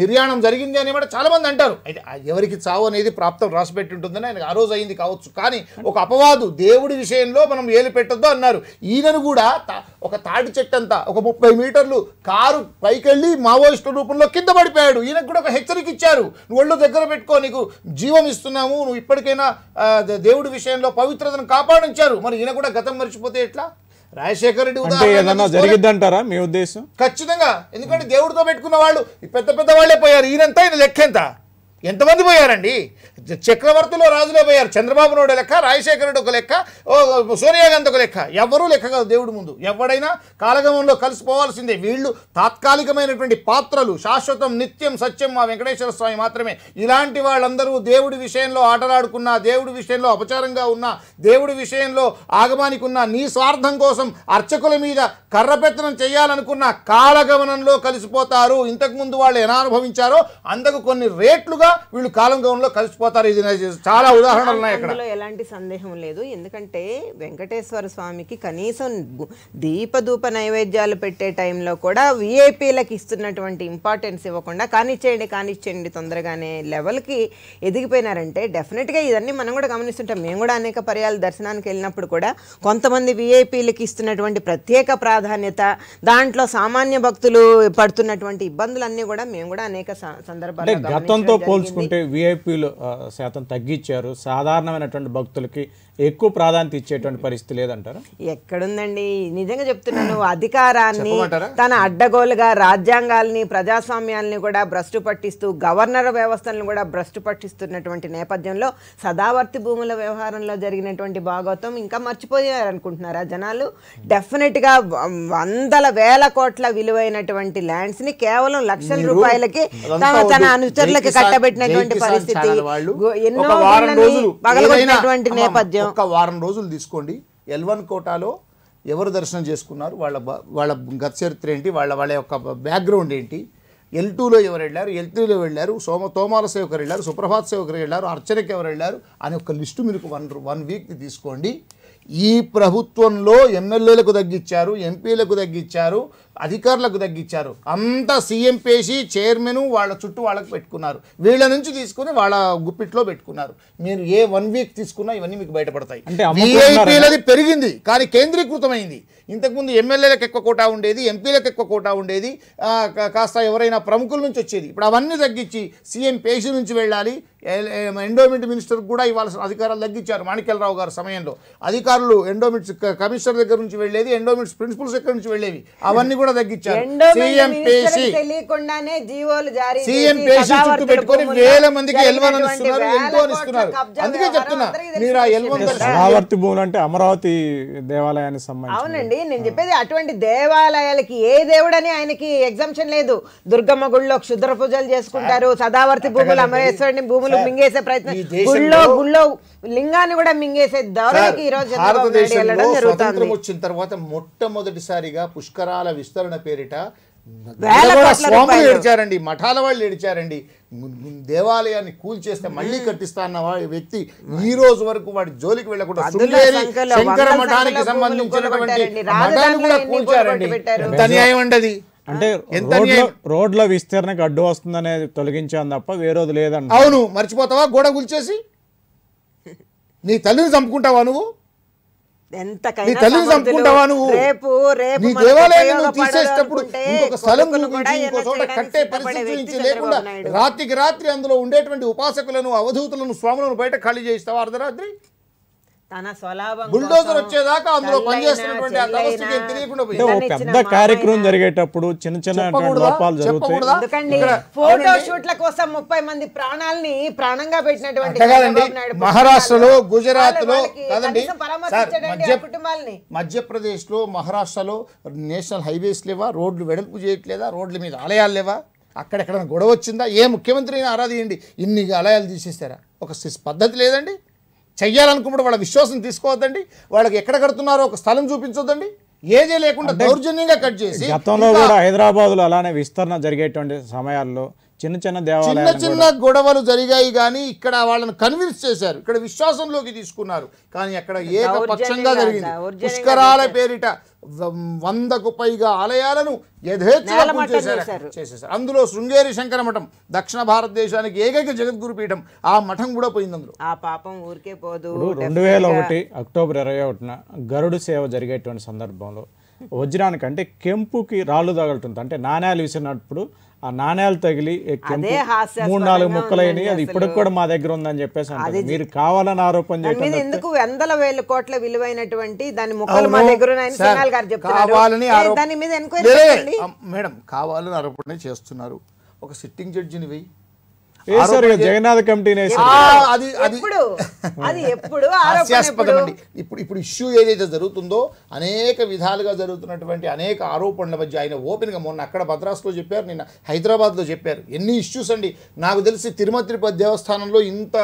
నిర్యాణం జరిగింది అని కూడా చాలా మంది అంటారు అయితే ఎవరికి చావు అనేది ప్రాప్తం రాసిపెట్టి ఉంటుందని ఆయనకు ఆ రోజు అయింది కావచ్చు కానీ ఒక అపవాదు దేవుడి విషయంలో మనం ఏలు పెట్టద్దు అన్నారు ఈయనను కూడా ఒక తాటి చెట్టు అంతా ఒక ముప్పై మీటర్లు కారు పైకెళ్ళి మావోయిస్టు రూపంలో కింద పడిపోయాడు ఈయనకు కూడా ఒక హెచ్చరిక ఇచ్చారు నువ్వు ఒళ్ళు దగ్గర పెట్టుకో నీకు జీవం ఇస్తున్నాము నువ్వు ఇప్పటికైనా దేవుడి విషయంలో పవిత్రతను కాపాడించారు మరి ఈయన కూడా గతం మర్చిపోతే ఎట్లా రాజశేఖర రెడ్డి జరిగిద్దంటారా మీ ఉద్దేశం ఖచ్చితంగా ఎందుకంటే దేవుడితో పెట్టుకున్న వాళ్ళు పెద్ద పెద్ద వాళ్ళే పోయారు ఈయనంతా ఈయన లెక్కెంత ఎంతమంది పోయారండి చక్రవర్తులు రాజులో పోయారు చంద్రబాబు నాయుడు లెక్క రాజశేఖరుడు ఒక లెక్క సోనియా గాంధీ ఒక లెక్క ఎవరూ లెక్క కాదు దేవుడి ముందు ఎవడైనా కాలగమంలో కలిసిపోవాల్సిందే వీళ్ళు తాత్కాలికమైనటువంటి పాత్రలు శాశ్వతం నిత్యం సత్యం మా వెంకటేశ్వర స్వామి మాత్రమే ఇలాంటి వాళ్ళందరూ దేవుడి విషయంలో ఆటలాడుకున్నా దేవుడి విషయంలో అపచారంగా ఉన్నా దేవుడి విషయంలో ఉన్నా నీ స్వార్థం కోసం అర్చకుల మీద కర్రపెత్తనం చేయాలనుకున్న కాలగమనంలో కలిసిపోతారు ఇంతకుముందు వాళ్ళు ఎలా అనుభవించారో అందుకు కొన్ని రేట్లుగా వీళ్ళు కాలం గౌన్లో కలిసిపోతారు ఇది చాలా ఉదాహరణలు ఉన్నాయి ఇక్కడ ఎలాంటి సందేహం లేదు ఎందుకంటే వెంకటేశ్వర స్వామికి కనీసం దీపదూప నైవేద్యాలు పెట్టే టైంలో కూడా విఐపీలకు ఇస్తున్నటువంటి ఇంపార్టెన్స్ ఇవ్వకుండా కానిచ్చేయండి కానిచ్చేయండి తొందరగానే లెవెల్కి ఎదిగిపోయినారంటే డెఫినెట్గా ఇదన్నీ మనం కూడా గమనిస్తుంటాం మేము కూడా అనేక పర్యాలు దర్శనానికి వెళ్ళినప్పుడు కూడా కొంతమంది విఐపీలకు ఇస్తున్నటువంటి ప్రత్యేక ప్రాధాన్యత దాంట్లో సామాన్య భక్తులు పడుతున్నటువంటి ఇబ్బందులన్నీ కూడా మేము కూడా అనేక సందర్భాలు గతంతో పోల్చుకుంటే విఐపీలు శాతం తగ్గించారు సాధారణమైనటువంటి భక్తులకి ఎక్కువ ప్రాధాన్యత ఇచ్చేటువంటి పరిస్థితి లేదంటారు ఎక్కడుందండి నిజంగా చెప్తున్నాను అధికారాన్ని తన అడ్డగోలుగా రాజ్యాంగాల్ని ప్రజాస్వామ్యాల్ని కూడా భ్రష్టు పట్టిస్తూ గవర్నర్ వ్యవస్థలను కూడా భ్రష్టు పట్టిస్తున్నటువంటి నేపథ్యంలో సదావర్తి భూముల వ్యవహారంలో జరిగినటువంటి భాగోత్వం ఇంకా మర్చిపోయారు అనుకుంటున్నారా జనాలు డెఫినెట్గా వందల వేల కోట్ల విలువైనటువంటి ల్యాండ్స్ని కేవలం లక్షల రూపాయలకి తన తన అనుచరులకు కట్టబెట్టినటువంటి పరిస్థితి ఎన్నో పగలగొట్టినటువంటి నేపథ్యం ఒక వారం రోజులు తీసుకోండి ఎల్వన్ కోటాలో ఎవరు దర్శనం చేసుకున్నారు వాళ్ళ వాళ్ళ గత చరిత్ర ఏంటి వాళ్ళ వాళ్ళ యొక్క బ్యాక్గ్రౌండ్ ఏంటి ఎల్ టూలో ఎవరు వెళ్ళారు ఎల్ త్రీలో వెళ్ళారు సోమ తోమాల సేవకు వెళ్ళారు సుప్రభాత్ సేవకులు వెళ్ళారు అర్చనకి ఎవరు వెళ్ళారు అనే ఒక లిస్టు మీరు వన్ వన్ వీక్ తీసుకోండి ఈ ప్రభుత్వంలో ఎమ్మెల్యేలకు తగ్గించారు ఎంపీలకు తగ్గించారు అధికారులకు తగ్గించారు అంతా సీఎం పేసి చైర్మన్ వాళ్ళ చుట్టూ వాళ్ళకు పెట్టుకున్నారు వీళ్ళ నుంచి తీసుకుని వాళ్ళ గుప్పిట్లో పెట్టుకున్నారు మీరు ఏ వన్ వీక్ తీసుకున్నా ఇవన్నీ మీకు బయటపడతాయి అంటే పెరిగింది కానీ కేంద్రీకృతమైంది ఇంతకుముందు ఎమ్మెల్యేలకు ఎక్కువ కోటా ఉండేది ఎంపీలకు ఎక్కువ కోటా ఉండేది కాస్త ఎవరైనా ప్రముఖుల నుంచి వచ్చేది ఇప్పుడు అవన్నీ తగ్గించి సీఎం పేసి నుంచి వెళ్ళాలి ఎండోమెంట్ మినిస్టర్ కూడా ఇవాళ అధికారాలు తగ్గించారు మాణిక్యలరావు గారు సమయంలో అధికారులు ఎండోమెంట్స్ కమిషనర్ దగ్గర నుంచి వెళ్ళేది ఎండోమెంట్స్ ప్రిన్సిపల్స్ దగ్గర నుంచి వెళ్ళేవి అవన్నీ కూడా కూడా తగ్గించారు అమరావతి దేవాలయానికి సంబంధించి అవునండి నేను చెప్పేది అటువంటి దేవాలయాలకి ఏ దేవుడని ఆయనకి ఎగ్జామ్షన్ లేదు దుర్గమ్మ గుళ్ళో క్షుద్ర పూజలు చేసుకుంటారు సదావర్తి భూములు అమరేశ్వరుని భూములు మింగేసే ప్రయత్నం గుళ్ళో గుళ్ళో లింగాన్ని కూడా మింగేసే ధోరణికి ఈ రోజు వచ్చిన తర్వాత మొట్టమొదటిసారిగా పుష్కరాల విస్తరణ పేరిట స్వాములు ఏడిచారండి మఠాల వాళ్ళు ఏడిచారండి దేవాలయాన్ని కూల్చేస్తే మళ్ళీ కట్టిస్తా అన్న వ్యక్తి ఈ రోజు వరకు వాడి జోలికి వెళ్ళకుండా కూడా కూల్చారండి ఎంత అంటే రోడ్ల విస్తీర్ణ అడ్డు వస్తుందనే తొలగించాను తప్ప వేరేది లేదండి అవును మర్చిపోతావా గోడ కూల్చేసి నీ తల్లిని చంపుకుంటావా నువ్వు రేపు రేపు పరిస్థితి లేకుండా రాత్రికి రాత్రి అందులో ఉండేటువంటి ఉపాసకులను అవధూతులను స్వాములను బయట ఖాళీ చేయిస్తావా అర్ధరాత్రి తన బుల్డోజర్ వచ్చేదాకా అందులో పని చేస్తున్నటువంటి పనిచేస్తున్నటువంటి తెలియకుండా పెద్ద కార్యక్రమం జరిగేటప్పుడు చిన్న చిన్న లోపాలు జరుగుతాయి ఫోటో షూట్ల కోసం ముప్పై మంది ప్రాణాలని ప్రాణంగా పెట్టినటువంటి మహారాష్ట్రలో గుజరాత్ లో కదండి కుటుంబాలని మధ్యప్రదేశ్ లో మహారాష్ట్రలో నేషనల్ హైవేస్ లేవా రోడ్లు వెడల్పు చేయట్లేదా రోడ్ల మీద ఆలయాలు లేవా అక్కడెక్కడ గొడవ వచ్చిందా ఏ ముఖ్యమంత్రి అయినా ఆరాధియండి ఇన్ని ఆలయాలు తీసేస్తారా ఒక పద్ధతి లేదండి చెయ్యాలనుకున్నప్పుడు వాళ్ళ విశ్వాసం తీసుకోవద్దండి వాళ్ళకి ఎక్కడ కడుతున్నారో ఒక స్థలం చూపించొద్దండి ఏదే లేకుండా దౌర్జన్యంగా కట్ చేసి గతంలో కూడా హైదరాబాద్ లో అలానే విస్తరణ జరిగేటువంటి సమయాల్లో చిన్న చిన్న చిన్న చిన్న గొడవలు జరిగాయి కానీ ఇక్కడ వాళ్ళని కన్విన్స్ చేశారు ఇక్కడ విశ్వాసంలోకి తీసుకున్నారు కానీ అక్కడ ఏకపక్షంగా జరిగింది పుష్కరాల పేరిట వందకు పైగా ఆలయాలను యథేచ్ఛగా చేసేసారు అందులో శృంగేరి శంకర మఠం దక్షిణ భారతదేశానికి ఏకైక జగద్గురు పీఠం ఆ మఠం కూడా పోయింది అందులో ఆ పాపం ఊరికే పోదు రెండు వేల ఒకటి అక్టోబర్ ఇరవై ఒకటిన గరుడు సేవ జరిగేటువంటి సందర్భంలో అంటే కెంపుకి రాళ్ళు తగలుతుంది అంటే నాణ్యాలు విసిరినప్పుడు ఆ నాణ్యాలు తగిలి మూడు నాలుగు ముక్కలైనవి అది ఇప్పటికి కూడా మా దగ్గర ఉందని చెప్పేసి మీరు కావాలని ఆరోపణ చేయడం ఎందుకు వందల వేల కోట్ల విలువైనటువంటి దాని ముక్కలు మా దగ్గర కావాలని దాని మీద మేడం కావాలని ఆరోపణ చేస్తున్నారు ఒక సిట్టింగ్ జడ్జిని వెయ్యి జగన్నాథ్ కమిటీనే అది ఇప్పుడు ఇప్పుడు ఇష్యూ ఏదైతే జరుగుతుందో అనేక విధాలుగా జరుగుతున్నటువంటి అనేక ఆరోపణల మధ్య ఆయన ఓపెన్గా మొన్న అక్కడ మద్రాసులో చెప్పారు నిన్న హైదరాబాద్లో చెప్పారు ఎన్ని ఇష్యూస్ అండి నాకు తెలిసి తిరుమల తిరుపతి దేవస్థానంలో ఇంత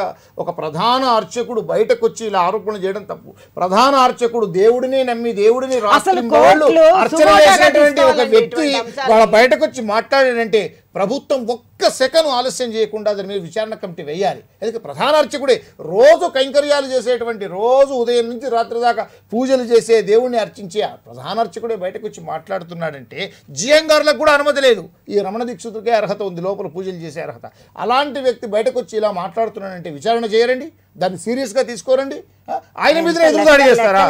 ఒక ప్రధాన అర్చకుడు బయటకు వచ్చి ఇలా ఆరోపణలు చేయడం తప్పు ప్రధాన అర్చకుడు దేవుడినే నమ్మి దేవుడిని రాష్ట్రం ఒక వ్యక్తి వాళ్ళ బయటకు వచ్చి మాట్లాడాడంటే ప్రభుత్వం ఒక్క సెకను ఆలస్యం చేయకుండా దాని మీద విచారణ కమిటీ వేయాలి అందుకే ప్రధాన అర్చకుడే రోజు కైంకర్యాలు చేసేటువంటి రోజు ఉదయం నుంచి రాత్రి దాకా పూజలు చేసే దేవుణ్ణి అర్చించే ప్రధాన అర్చకుడే బయటకు వచ్చి మాట్లాడుతున్నాడంటే గారులకు కూడా అనుమతి లేదు ఈ రమణ దీక్షితుడికే అర్హత ఉంది లోపల పూజలు చేసే అర్హత అలాంటి వ్యక్తి బయటకు వచ్చి ఇలా మాట్లాడుతున్నాడంటే విచారణ చేయరండి దాన్ని సీరియస్గా తీసుకోరండి ఆయన మీద ఎదురుదాడి చేస్తారా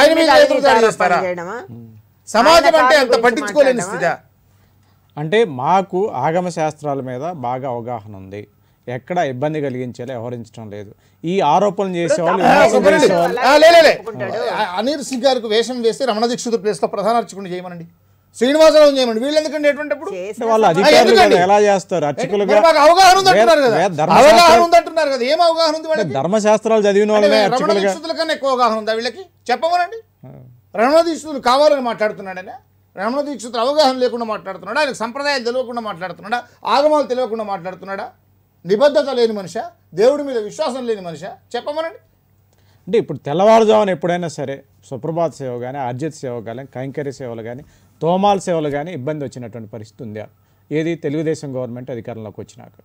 ఆయన మీద ఎదురుదాడి చేస్తారా సమాజం అంటే అంత పట్టించుకోలేని స్థితి అంటే మాకు ఆగమ శాస్త్రాల మీద బాగా అవగాహన ఉంది ఎక్కడ ఇబ్బంది కలిగించేలా వ్యవహరించడం లేదు ఈ ఆరోపణలు చేసేవాళ్ళు అనిర్ సింగ్ గారికి వేషం వేసి రమణ దీక్షితుల ప్లేస్లో ప్రధాన అర్చకుడు చేయమనండి శ్రీనివాసరావు చేయమని వీళ్ళు ఎందుకంటే ఎటువంటిప్పుడు వాళ్ళు అధికారులు ఎలా చేస్తారు అర్చకులుగా అవగాహన ఉందంటున్నారు కదా కదా ఏం అవగాహన ఉంది ధర్మశాస్త్రాలు చదివిన వాళ్ళే కన్నా ఎక్కువ అవగాహన ఉందా వీళ్ళకి చెప్పమనండి రమణాధీశులు కావాలని మాట్లాడుతున్నాడనే రమణ దీక్షితులు అవగాహన లేకుండా మాట్లాడుతున్నాడా ఆయనకు సంప్రదాయాలు తెలియకుండా మాట్లాడుతున్నాడా ఆగమాలు తెలియకుండా మాట్లాడుతున్నాడా నిబద్ధత లేని మనిషా దేవుడి మీద విశ్వాసం లేని మనిషా చెప్పమనండి అంటే ఇప్పుడు తెల్లవారుజామున ఎప్పుడైనా సరే సుప్రభాత్ సేవ కానీ అర్జిత్ సేవ కానీ కైంకర్య సేవలు కానీ తోమాల సేవలు కానీ ఇబ్బంది వచ్చినటువంటి పరిస్థితి ఉందా ఏది తెలుగుదేశం గవర్నమెంట్ అధికారంలోకి వచ్చినాక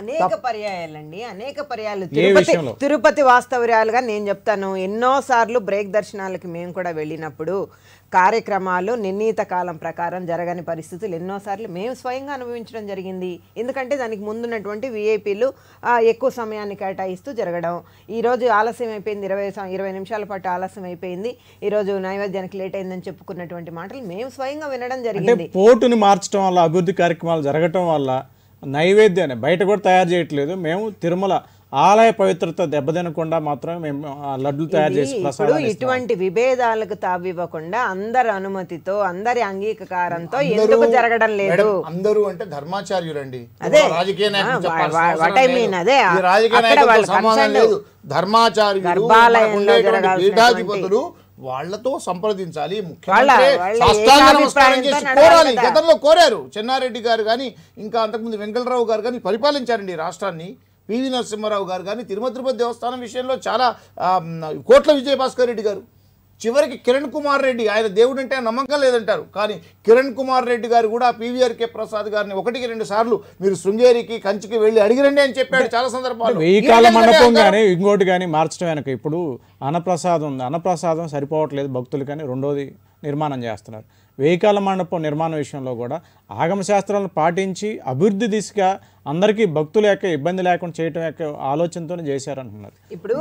అనేక పర్యాయాలండి అనేక పర్యాలు తిరుపతి తిరుపతి వాస్తవ్యాలుగా నేను చెప్తాను ఎన్నోసార్లు బ్రేక్ దర్శనాలకి మేము కూడా వెళ్ళినప్పుడు కార్యక్రమాలు నిర్ణీత కాలం ప్రకారం జరగని పరిస్థితులు ఎన్నోసార్లు మేము స్వయంగా అనుభవించడం జరిగింది ఎందుకంటే దానికి ముందున్నటువంటి విఐపీలు ఎక్కువ సమయాన్ని కేటాయిస్తూ జరగడం ఈరోజు ఆలస్యం అయిపోయింది ఇరవై ఇరవై నిమిషాల పాటు ఆలస్యం అయిపోయింది ఈరోజు నైవేద్యానికి లేట్ అయిందని చెప్పుకున్నటువంటి మాటలు మేము స్వయంగా వినడం జరిగింది పోటుని మార్చడం వల్ల అభివృద్ధి కార్యక్రమాలు జరగటం వల్ల నైవేద్యాన్ని బయట కూడా తయారు చేయట్లేదు మేము తిరుమల ఆలయ పవిత్రత దెబ్బతినకుండా మాత్రమే మేము లడ్డులు తయారు చేసి ప్రసాదం ఇటువంటి విభేదాలకు తావివ్వకుండా అందరి అనుమతితో అందరి అంగీకారంతో ఎందుకు జరగడం లేదు అందరూ అంటే ధర్మాచార్యులండి అదే రాజకీయ అదే రాజకీయ ధర్మాచార్యులు వాళ్లతో సంప్రదించాలి కోరాలి గతంలో కోరారు చెన్నారెడ్డి గారు కానీ ఇంకా అంతకుముందు వెంకటరావు గారు కానీ పరిపాలించారండి రాష్ట్రాన్ని పివి నరసింహారావు గారు కానీ తిరుమల తిరుపతి దేవస్థానం విషయంలో చాలా కోట్ల విజయభాస్కర్ రెడ్డి గారు చివరికి కిరణ్ కుమార్ రెడ్డి ఆయన దేవుడు అంటే నమ్మకం లేదంటారు కానీ కిరణ్ కుమార్ రెడ్డి గారు కూడా పీవీఆర్కే ప్రసాద్ గారిని ఒకటికి రెండు సార్లు మీరు శృంగేరికి కంచికి వెళ్ళి అడిగిరండి అని చెప్పాడు చాలా సందర్భాలు ఈ కాలం మండపం కానీ ఇంకోటి కానీ మార్చడం వెనక ఇప్పుడు అన్నప్రసాదం ఉంది అన్నప్రసాదం సరిపోవట్లేదు భక్తులు కానీ రెండోది నిర్మాణం చేస్తున్నారు వెయ్యికాల మండపం నిర్మాణ విషయంలో కూడా ఆగమ శాస్త్రాలను పాటించి అభివృద్ధి దిశగా అందరికీ భక్తుల యొక్క ఇబ్బంది లేకుండా చేయటం యొక్క చేశారు చేశారంటున్నారు ఇప్పుడు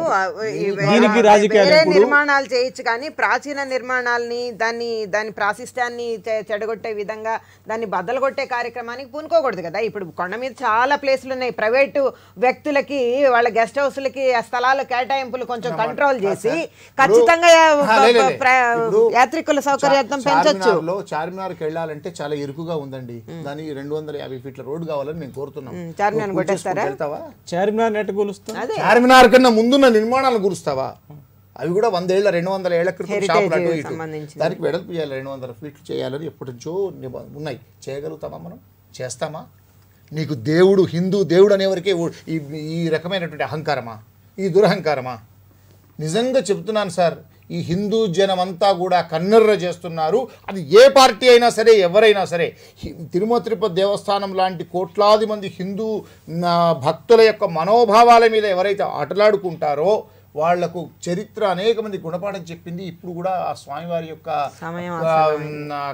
దీనికి నిర్మాణాలు చేయొచ్చు కానీ ప్రాచీన నిర్మాణాలని దాన్ని దాని ప్రాశిష్టాన్ని చెడగొట్టే విధంగా దాన్ని బద్దలగొట్టే కార్యక్రమానికి పూనుకోకూడదు కదా ఇప్పుడు కొండ మీద చాలా ప్లేసులు ఉన్నాయి ప్రైవేటు వ్యక్తులకి వాళ్ళ గెస్ట్ హౌస్లకి ఆ స్థలాలు కేటాయింపులు కొంచెం కంట్రోల్ చేసి ఖచ్చితంగా యాత్రికుల సౌకర్యార్థం పెంచొచ్చు చార్మినార్కి వెళ్ళాలంటే చాలా ఇరుకుగా ఉందండి దాని రెండు వందల యాభై ఫీట్ల రోడ్డు కావాలని మేము కోరుతున్నాం చార్మినార్ చార్మినార్ చార్మినార్ కన్నా ముందున్న నిర్మాణాలు కురుస్తావా అవి కూడా వంద ఏళ్ళ రెండు వందల ఏళ్ల క్రితం దానికి వెడల్పు చేయాలి రెండు వందల ఫీట్లు చేయాలని ఎప్పటి నుంచో ఉన్నాయి చేయగలుగుతామా మనం చేస్తామా నీకు దేవుడు హిందూ దేవుడు అనేవరకే ఈ రకమైనటువంటి అహంకారమా ఈ దురహంకారమా నిజంగా చెప్తున్నాను సార్ ఈ హిందూ జనమంతా కూడా కన్నెర్ర చేస్తున్నారు అది ఏ పార్టీ అయినా సరే ఎవరైనా సరే తిరుమల తిరుపతి దేవస్థానం లాంటి కోట్లాది మంది హిందూ భక్తుల యొక్క మనోభావాల మీద ఎవరైతే ఆటలాడుకుంటారో వాళ్లకు చరిత్ర అనేక మంది గుణపాఠం చెప్పింది ఇప్పుడు కూడా ఆ స్వామివారి యొక్క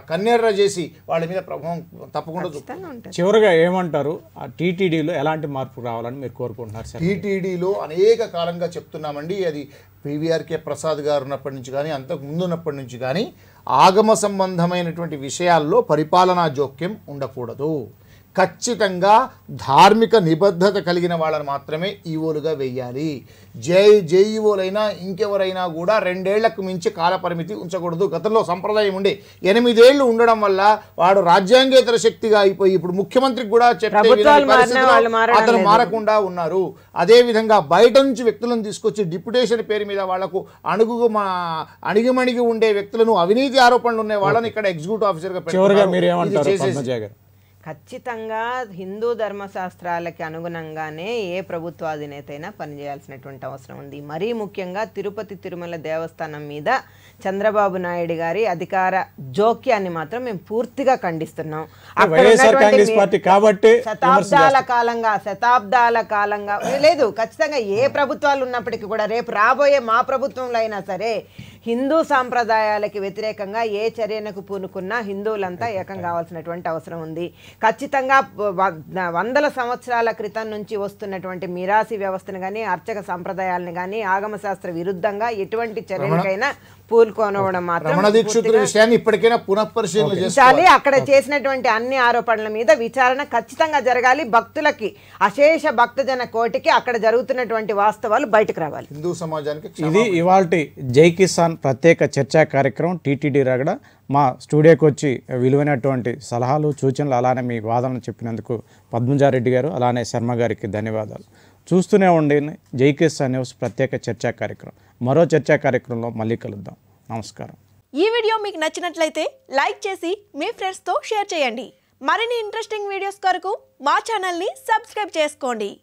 కన్నెర్ర చేసి వాళ్ళ మీద ప్రభావం తప్పకుండా చివరిగా ఏమంటారు ఆ టీటీడీలో ఎలాంటి మార్పు రావాలని మీరు కోరుకుంటున్నారు సార్ టీటీడీలో అనేక కాలంగా చెప్తున్నామండి అది పివిఆర్కే ప్రసాద్ గారు ఉన్నప్పటి నుంచి కానీ అంతకు ముందు ఉన్నప్పటి నుంచి కానీ ఆగమ సంబంధమైనటువంటి విషయాల్లో పరిపాలనా జోక్యం ఉండకూడదు ఖచ్చితంగా ధార్మిక నిబద్ధత కలిగిన వాళ్ళని మాత్రమే ఈవోలుగా వేయాలి జే జేఈఓలైనా ఇంకెవరైనా కూడా రెండేళ్లకు మించి కాలపరిమితి ఉంచకూడదు గతంలో సంప్రదాయం ఉండే ఎనిమిదేళ్లు ఉండడం వల్ల వాడు రాజ్యాంగేతర శక్తిగా అయిపోయి ఇప్పుడు ముఖ్యమంత్రికి కూడా అతను మారకుండా ఉన్నారు అదేవిధంగా బయట నుంచి వ్యక్తులను తీసుకొచ్చి డిప్యుటేషన్ పేరు మీద వాళ్లకు అణుగు మా అణిగిమణిగి ఉండే వ్యక్తులను అవినీతి ఆరోపణలు ఉన్న వాళ్ళని ఇక్కడ ఎగ్జిక్యూటివ్ ఆఫీసర్గా చేసేసి ఖచ్చితంగా హిందూ ధర్మశాస్త్రాలకి అనుగుణంగానే ఏ అయినా పనిచేయాల్సినటువంటి అవసరం ఉంది మరీ ముఖ్యంగా తిరుపతి తిరుమల దేవస్థానం మీద చంద్రబాబు నాయుడు గారి అధికార జోక్యాన్ని మాత్రం మేము పూర్తిగా ఖండిస్తున్నాం శతాబ్దాల కాలంగా శతాబ్దాల కాలంగా లేదు ఖచ్చితంగా ఏ ప్రభుత్వాలు ఉన్నప్పటికీ కూడా రేపు రాబోయే మా ప్రభుత్వంలో అయినా సరే హిందూ సాంప్రదాయాలకి వ్యతిరేకంగా ఏ చర్యనకు పూనుకున్నా హిందువులంతా ఏకం కావాల్సినటువంటి అవసరం ఉంది ఖచ్చితంగా వందల సంవత్సరాల క్రితం నుంచి వస్తున్నటువంటి మిరాసి వ్యవస్థను కానీ అర్చక సాంప్రదాయాలను కానీ ఆగమశాస్త్ర విరుద్ధంగా ఎటువంటి చర్యలకైనా పూనుకోనవడం మాత్రం విషయాన్ని ఇప్పటికైనా పునఃపరిశీలన అక్కడ చేసినటువంటి అన్ని ఆరోపణల మీద విచారణ ఖచ్చితంగా జరగాలి భక్తులకి అశేష భక్తజన కోటికి అక్కడ జరుగుతున్నటువంటి వాస్తవాలు బయటకు రావాలి హిందూ సమాజానికి ఇది ఇవాళ జై కిసాన్ ప్రత్యేక చర్చా కార్యక్రమం టీటీడీ రగడ మా స్టూడియోకి వచ్చి విలువైనటువంటి సలహాలు సూచనలు అలానే మీ వాదనలు చెప్పినందుకు పద్మజారెడ్డి గారు అలానే శర్మ గారికి ధన్యవాదాలు చూస్తూనే ఉండి జై కిసాన్ న్యూస్ ప్రత్యేక చర్చా కార్యక్రమం మరో చర్చా కార్యక్రమంలో మళ్ళీ కలుద్దాం నమస్కారం ఈ వీడియో మీకు నచ్చినట్లయితే లైక్ చేసి మీ ఫ్రెండ్స్తో షేర్ చేయండి మరిన్ని ఇంట్రెస్టింగ్ వీడియోస్ కొరకు మా ఛానల్ని సబ్స్క్రైబ్ చేసుకోండి